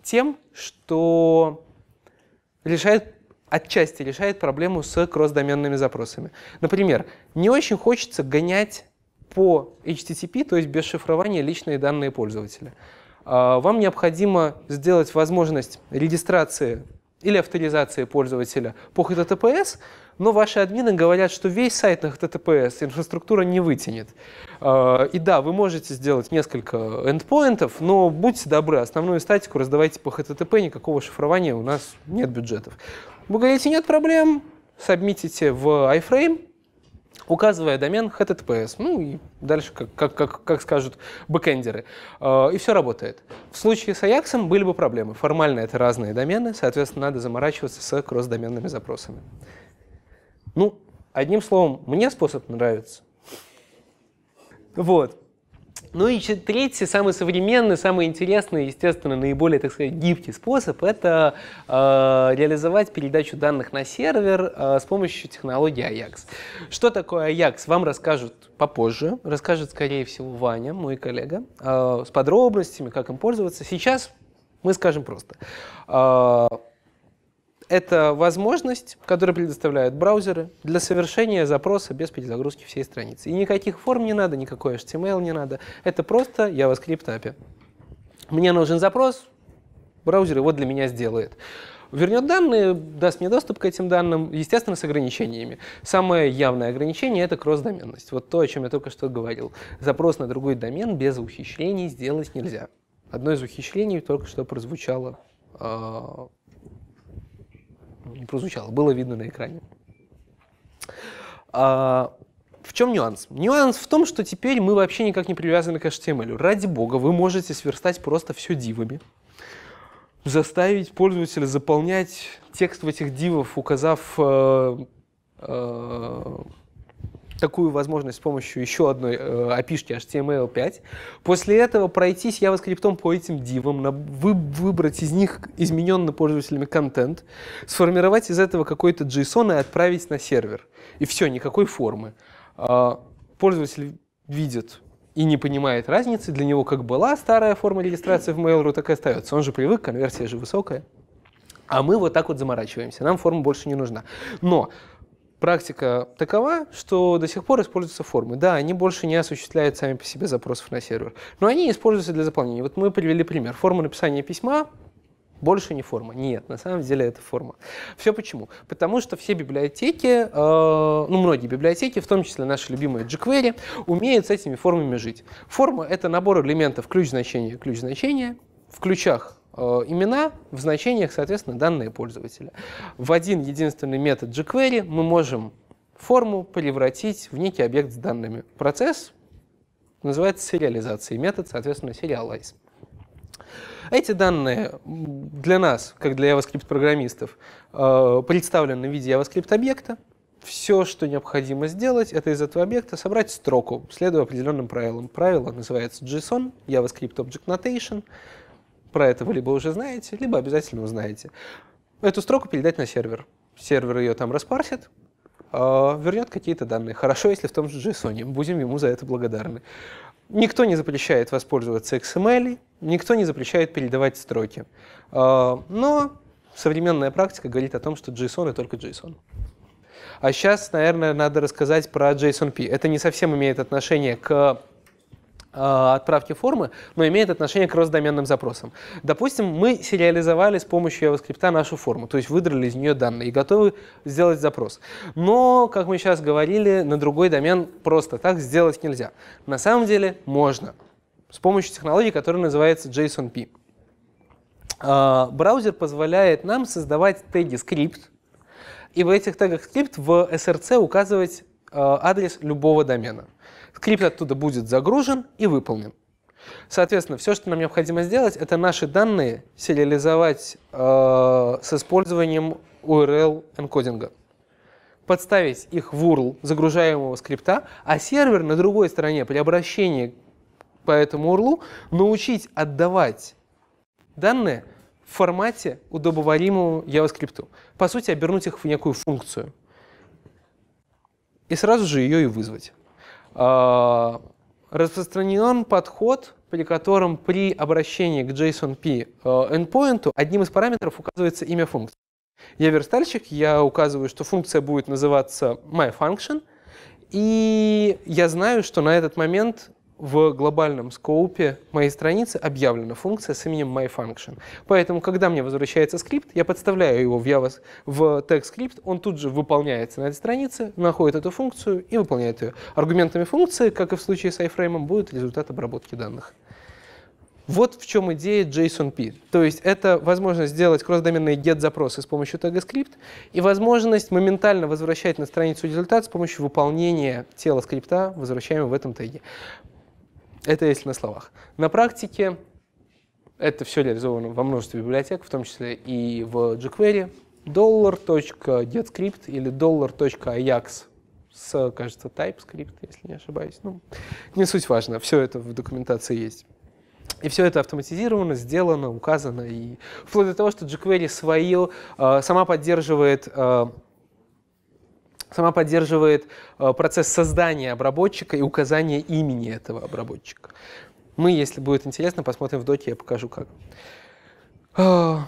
тем, что решает отчасти решает проблему с кросс-доменными запросами. Например, не очень хочется гонять по HTTP, то есть без шифрования личные данные пользователя. А, вам необходимо сделать возможность регистрации или авторизации пользователя по HTTPS, но ваши админы говорят, что весь сайт на HTTPS инфраструктура не вытянет. А, и да, вы можете сделать несколько эндпоинтов, но будьте добры, основную статику раздавайте по HTTP, никакого шифрования у нас нет бюджетов. В Bugatti нет проблем, сабмитите в iframe, указывая домен https, ну и дальше как, как, как, как скажут бэкэндеры. Э, и все работает. В случае с Ajax были бы проблемы. Формально это разные домены, соответственно, надо заморачиваться с кросс-доменными запросами. Ну, одним словом, мне способ нравится. Вот. Ну и третий, самый современный, самый интересный, естественно, наиболее, так сказать, гибкий способ – это э, реализовать передачу данных на сервер э, с помощью технологии AJAX. Что такое AJAX, вам расскажут попозже, расскажет, скорее всего, Ваня, мой коллега, э, с подробностями, как им пользоваться. Сейчас мы скажем просто. Э, это возможность, которую предоставляют браузеры для совершения запроса без перезагрузки всей страницы. И никаких форм не надо, никакой HTML не надо. Это просто JavaScript API. Мне нужен запрос, браузер его для меня сделает вернет данные, даст мне доступ к этим данным, естественно, с ограничениями. Самое явное ограничение — это кросс-доменность. Вот то, о чем я только что говорил. Запрос на другой домен без ухищрений сделать нельзя. Одно из ухищрений только что прозвучало э не прозвучало, было видно на экране. А, в чем нюанс? Нюанс в том, что теперь мы вообще никак не привязаны к HTML. Эм Ради бога, вы можете сверстать просто все дивами, заставить пользователя заполнять текст в этих дивов, указав э, э, такую возможность с помощью еще одной э, API HTML5. После этого пройтись JavaScript по этим дивам, на, вы, выбрать из них измененный пользователями контент, сформировать из этого какой-то JSON и отправить на сервер. И все, никакой формы. Э, пользователь видит и не понимает разницы, для него как была старая форма регистрации в Mail.ru, так и остается. Он же привык, конверсия же высокая. А мы вот так вот заморачиваемся, нам форма больше не нужна. Но практика такова, что до сих пор используются формы. Да, они больше не осуществляют сами по себе запросов на сервер, но они используются для заполнения. Вот мы привели пример. Форма написания письма больше не форма. Нет, на самом деле это форма. Все почему? Потому что все библиотеки, э, ну многие библиотеки, в том числе наши любимые jQuery, умеют с этими формами жить. Форма — это набор элементов ключ-значения, ключ-значения. В ключах Э, имена в значениях, соответственно, данные пользователя. В один единственный метод jQuery мы можем форму превратить в некий объект с данными. Процесс называется сериализацией, метод, соответственно, serialize. Эти данные для нас, как для JavaScript-программистов, э, представлены в виде JavaScript-объекта. Все, что необходимо сделать, это из этого объекта собрать строку, следуя определенным правилам. Правило называется JSON, JavaScript Object Notation — про это вы либо уже знаете, либо обязательно узнаете. Эту строку передать на сервер. Сервер ее там распарсит, а, вернет какие-то данные. Хорошо, если в том же JSON. Будем ему за это благодарны. Никто не запрещает воспользоваться XML, никто не запрещает передавать строки. А, но современная практика говорит о том, что JSON — и только JSON. А сейчас, наверное, надо рассказать про JSONP. Это не совсем имеет отношение к а, отправки формы, но имеет отношение к кросс запросам. Допустим, мы сериализовали с помощью JavaScript нашу форму, то есть выдрали из нее данные и готовы сделать запрос. Но, как мы сейчас говорили, на другой домен просто так сделать нельзя. На самом деле можно с помощью технологии, которая называется JSONP. А, браузер позволяет нам создавать теги скрипт, и в этих тегах скрипт в SRC указывать а, адрес любого домена. Скрипт оттуда будет загружен и выполнен. Соответственно, все, что нам необходимо сделать, это наши данные сериализовать э, с использованием URL энкодинга. Подставить их в URL загружаемого скрипта, а сервер на другой стороне при обращении по этому URL научить отдавать данные в формате удобоваримому JavaScript. По сути, обернуть их в некую функцию. И сразу же ее и вызвать. А, распространен подход, при котором при обращении к JSONP э, endpoint одним из параметров указывается имя функции. Я верстальщик, я указываю, что функция будет называться myFunction, и я знаю, что на этот момент в глобальном скоупе моей страницы объявлена функция с именем myFunction. Поэтому, когда мне возвращается скрипт, я подставляю его в, Javas, в тег он тут же выполняется на этой странице, находит эту функцию и выполняет ее. Аргументами функции, как и в случае с iframe, будет результат обработки данных. Вот в чем идея JSONP. То есть это возможность сделать кросс-доменные get-запросы с помощью тега скрипт и возможность моментально возвращать на страницу результат с помощью выполнения тела скрипта, возвращаемого в этом теге. Это если на словах. На практике это все реализовано во множестве библиотек, в том числе и в jQuery. $.getScript или $.ajax с, кажется, TypeScript, если не ошибаюсь. Ну, не суть важно, все это в документации есть. И все это автоматизировано, сделано, указано. И вплоть до того, что jQuery свое, э, а, сама поддерживает э, сама поддерживает э, процесс создания обработчика и указания имени этого обработчика. Мы, если будет интересно, посмотрим в доке, я покажу как. А,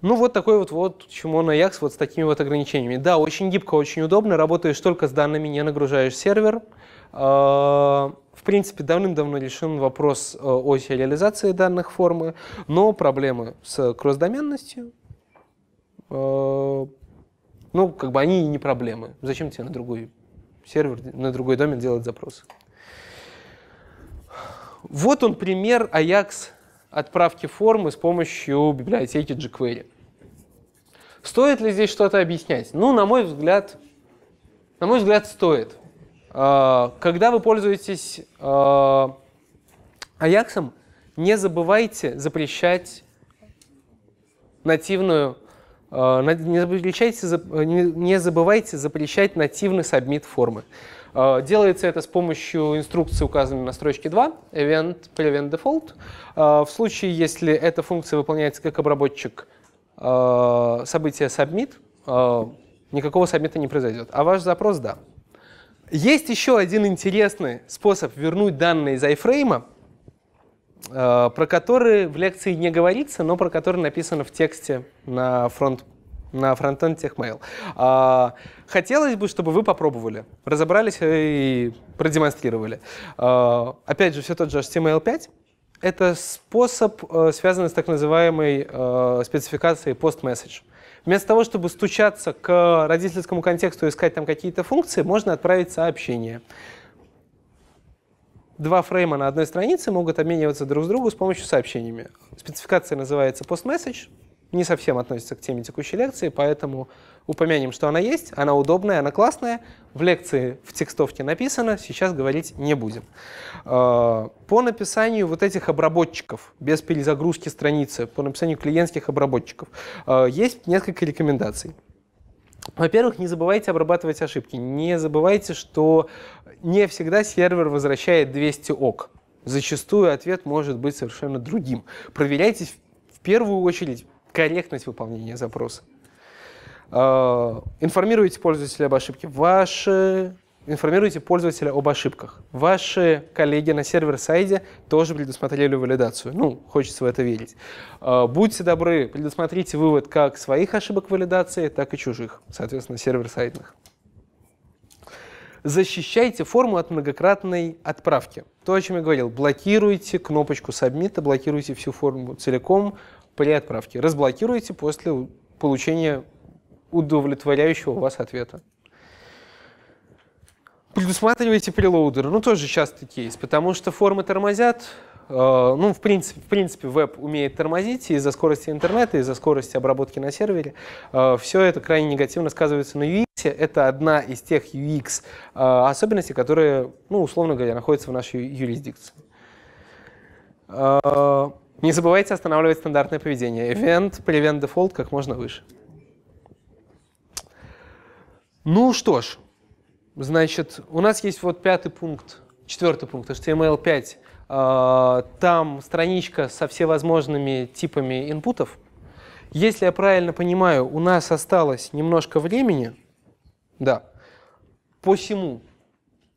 ну, вот такой вот, вот Shimon Ajax вот с такими вот ограничениями. Да, очень гибко, очень удобно, работаешь только с данными, не нагружаешь сервер. А, в принципе, давным-давно решен вопрос э, о сериализации данных формы, но проблемы с кросс кроссдоменностью э, ну, как бы они и не проблемы. Зачем тебе на другой сервер, на другой домен делать запросы? Вот он пример Ajax отправки формы с помощью библиотеки jQuery. Стоит ли здесь что-то объяснять? Ну, на мой взгляд, на мой взгляд, стоит. А, когда вы пользуетесь Аяксом, не забывайте запрещать нативную Э, э, не забывайте запрещать нативный сабмит формы. Э, делается это с помощью инструкции, указанной на строчке 2, event prevent default. В случае, если эта функция выполняется как обработчик события submit, никакого сабмита не произойдет. А ваш запрос — да. Есть еще один интересный способ вернуть данные из iFrame Э, про которые в лекции не говорится, но про которые написано в тексте на фронт на фронтенд техмейл. А, хотелось бы, чтобы вы попробовали, разобрались и продемонстрировали. А, опять же, все тот же HTML5. Это способ, э, связанный с так называемой э, спецификацией PostMessage. Вместо того, чтобы стучаться к родительскому контексту и искать там какие-то функции, можно отправить сообщение два фрейма на одной странице могут обмениваться друг с другом с помощью сообщениями. Спецификация называется PostMessage, не совсем относится к теме текущей лекции, поэтому упомянем, что она есть, она удобная, она классная. В лекции в текстовке написано, сейчас говорить не будем. А, по написанию вот этих обработчиков, без перезагрузки страницы, по написанию клиентских обработчиков, а, есть несколько рекомендаций. Во-первых, не забывайте обрабатывать ошибки. Не забывайте, что не всегда сервер возвращает 200 ок. Зачастую ответ может быть совершенно другим. Проверяйте в первую очередь корректность выполнения запроса. А, информируйте пользователя об ошибке. Ваши Информируйте пользователя об ошибках. Ваши коллеги на сервер-сайде тоже предусмотрели валидацию. Ну, хочется в это верить. А, будьте добры, предусмотрите вывод как своих ошибок валидации, так и чужих, соответственно, сервер-сайдных защищайте форму от многократной отправки. То, о чем я говорил, блокируйте кнопочку сабмита, блокируйте всю форму целиком при отправке. Разблокируйте после получения удовлетворяющего вас ответа. Предусматривайте прелоудеры. Ну, тоже частый кейс, потому что формы тормозят. Э, ну, в принципе, в принципе, веб умеет тормозить из-за скорости интернета, из-за скорости обработки на сервере. Э, Все это крайне негативно сказывается на UX. Это одна из тех UX э, особенностей, которые, ну, условно говоря, находятся в нашей юрисдикции. Не забывайте останавливать стандартное поведение. Event, prevent default как можно выше. Ну что ж, Значит, у нас есть вот пятый пункт, четвертый пункт, HTML5. А, там страничка со всевозможными типами инпутов. Если я правильно понимаю, у нас осталось немножко времени. Да. Посему.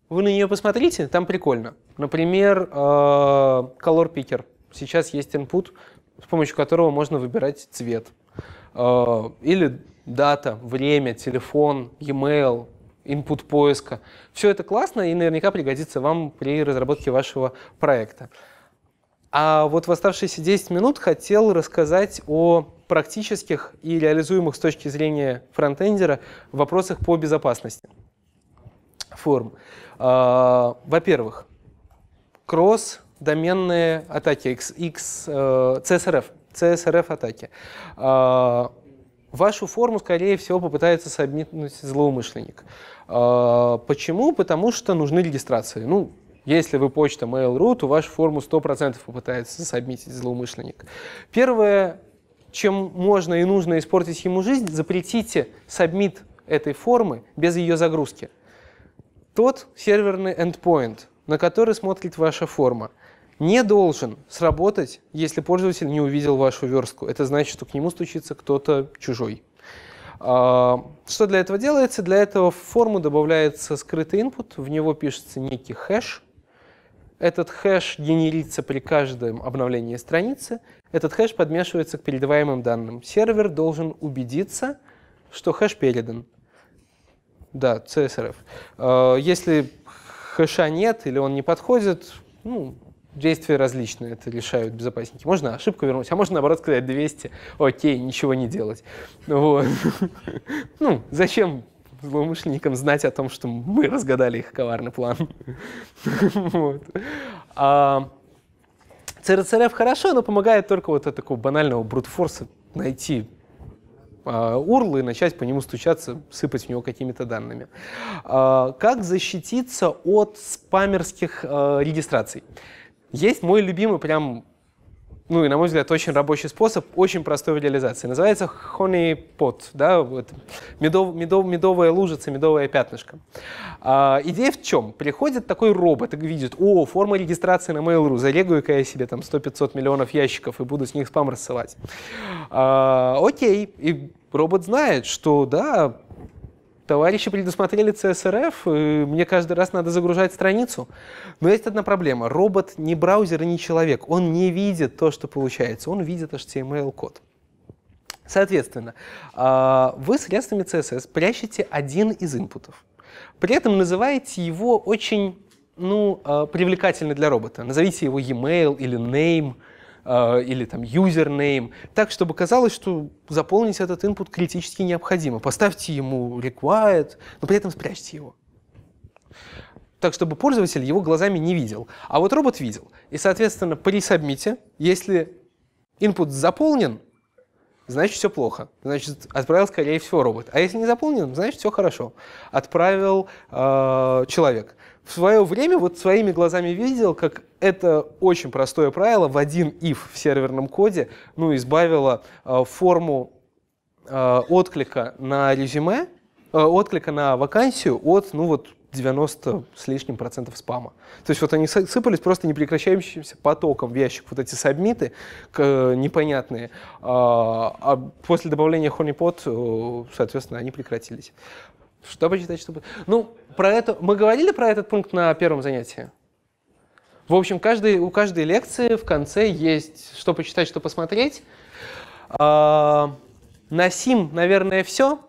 Вы на нее посмотрите, там прикольно. Например, а, Color Picker. Сейчас есть input, с помощью которого можно выбирать цвет. А, или дата, время, телефон, e-mail, input поиска. Все это классно и наверняка пригодится вам при разработке вашего проекта. А вот в оставшиеся 10 минут хотел рассказать о практических и реализуемых с точки зрения фронтендера вопросах по безопасности форм. А, во-первых, кросс-доменные атаки, э, CSRF, CSRF атаки. А, Вашу форму, скорее всего, попытается сабмитнуть злоумышленник. А, почему? Потому что нужны регистрации. Ну, если вы почта Mail.ru, то вашу форму 100% попытается сабмитить злоумышленник. Первое, чем можно и нужно испортить ему жизнь, запретите сабмит этой формы без ее загрузки. Тот серверный endpoint, на который смотрит ваша форма – не должен сработать, если пользователь не увидел вашу верстку. Это значит, что к нему стучится кто-то чужой. А, что для этого делается? Для этого в форму добавляется скрытый input, в него пишется некий хэш. Этот хэш генерится при каждом обновлении страницы. Этот хэш подмешивается к передаваемым данным. Сервер должен убедиться, что хэш передан. Да, CSRF. А, если хэша нет или он не подходит, ну, действия различные, это решают безопасники. Можно ошибку вернуть, а можно, наоборот, сказать 200, окей, ничего не делать. Вот. Ну, зачем злоумышленникам знать о том, что мы разгадали их коварный план? Вот. А ЦРЦРФ хорошо, но помогает только вот от такого банального брутфорса найти URL а, и начать по нему стучаться, сыпать в него какими-то данными. А, как защититься от спамерских а, регистраций? Есть мой любимый прям, ну и на мой взгляд, очень рабочий способ, очень простой в реализации. Называется honey pot, да, вот, медов, медов, медовая лужица, медовое пятнышко. А, идея в чем? Приходит такой робот и видит, о, форма регистрации на Mail.ru, зарегую-ка я себе там 100-500 миллионов ящиков и буду с них спам рассылать. А, окей, и робот знает, что да, Товарищи предусмотрели CSRF, э, мне каждый раз надо загружать страницу. Но есть одна проблема. Робот не браузер и не человек. Он не видит то, что получается. Он видит HTML-код. Соответственно, а, вы средствами CSS прячете один из инпутов. При этом называете его очень ну, а, привлекательно для робота. Назовите его e-mail или name – Э, или там username, так, чтобы казалось, что заполнить этот input критически необходимо. Поставьте ему required, но при этом спрячьте его. Так, чтобы пользователь его глазами не видел. А вот робот видел. И, соответственно, при сабмите, если input заполнен, значит все плохо. Значит, отправил, скорее всего, робот. А если не заполнен, значит все хорошо. Отправил э, человек в свое время вот своими глазами видел, как это очень простое правило в один if в серверном коде ну, избавило э, форму э, отклика на резюме, э, отклика на вакансию от ну, вот 90 с лишним процентов спама. То есть вот они сыпались просто непрекращающимся потоком в ящик, вот эти сабмиты к, непонятные. А, а после добавления honeypot, э, соответственно, они прекратились. Что почитать, чтобы... Ну, про это... мы говорили про этот пункт на первом занятии? В общем, каждый, у каждой лекции в конце есть что почитать, что посмотреть. А, на сим, наверное, все.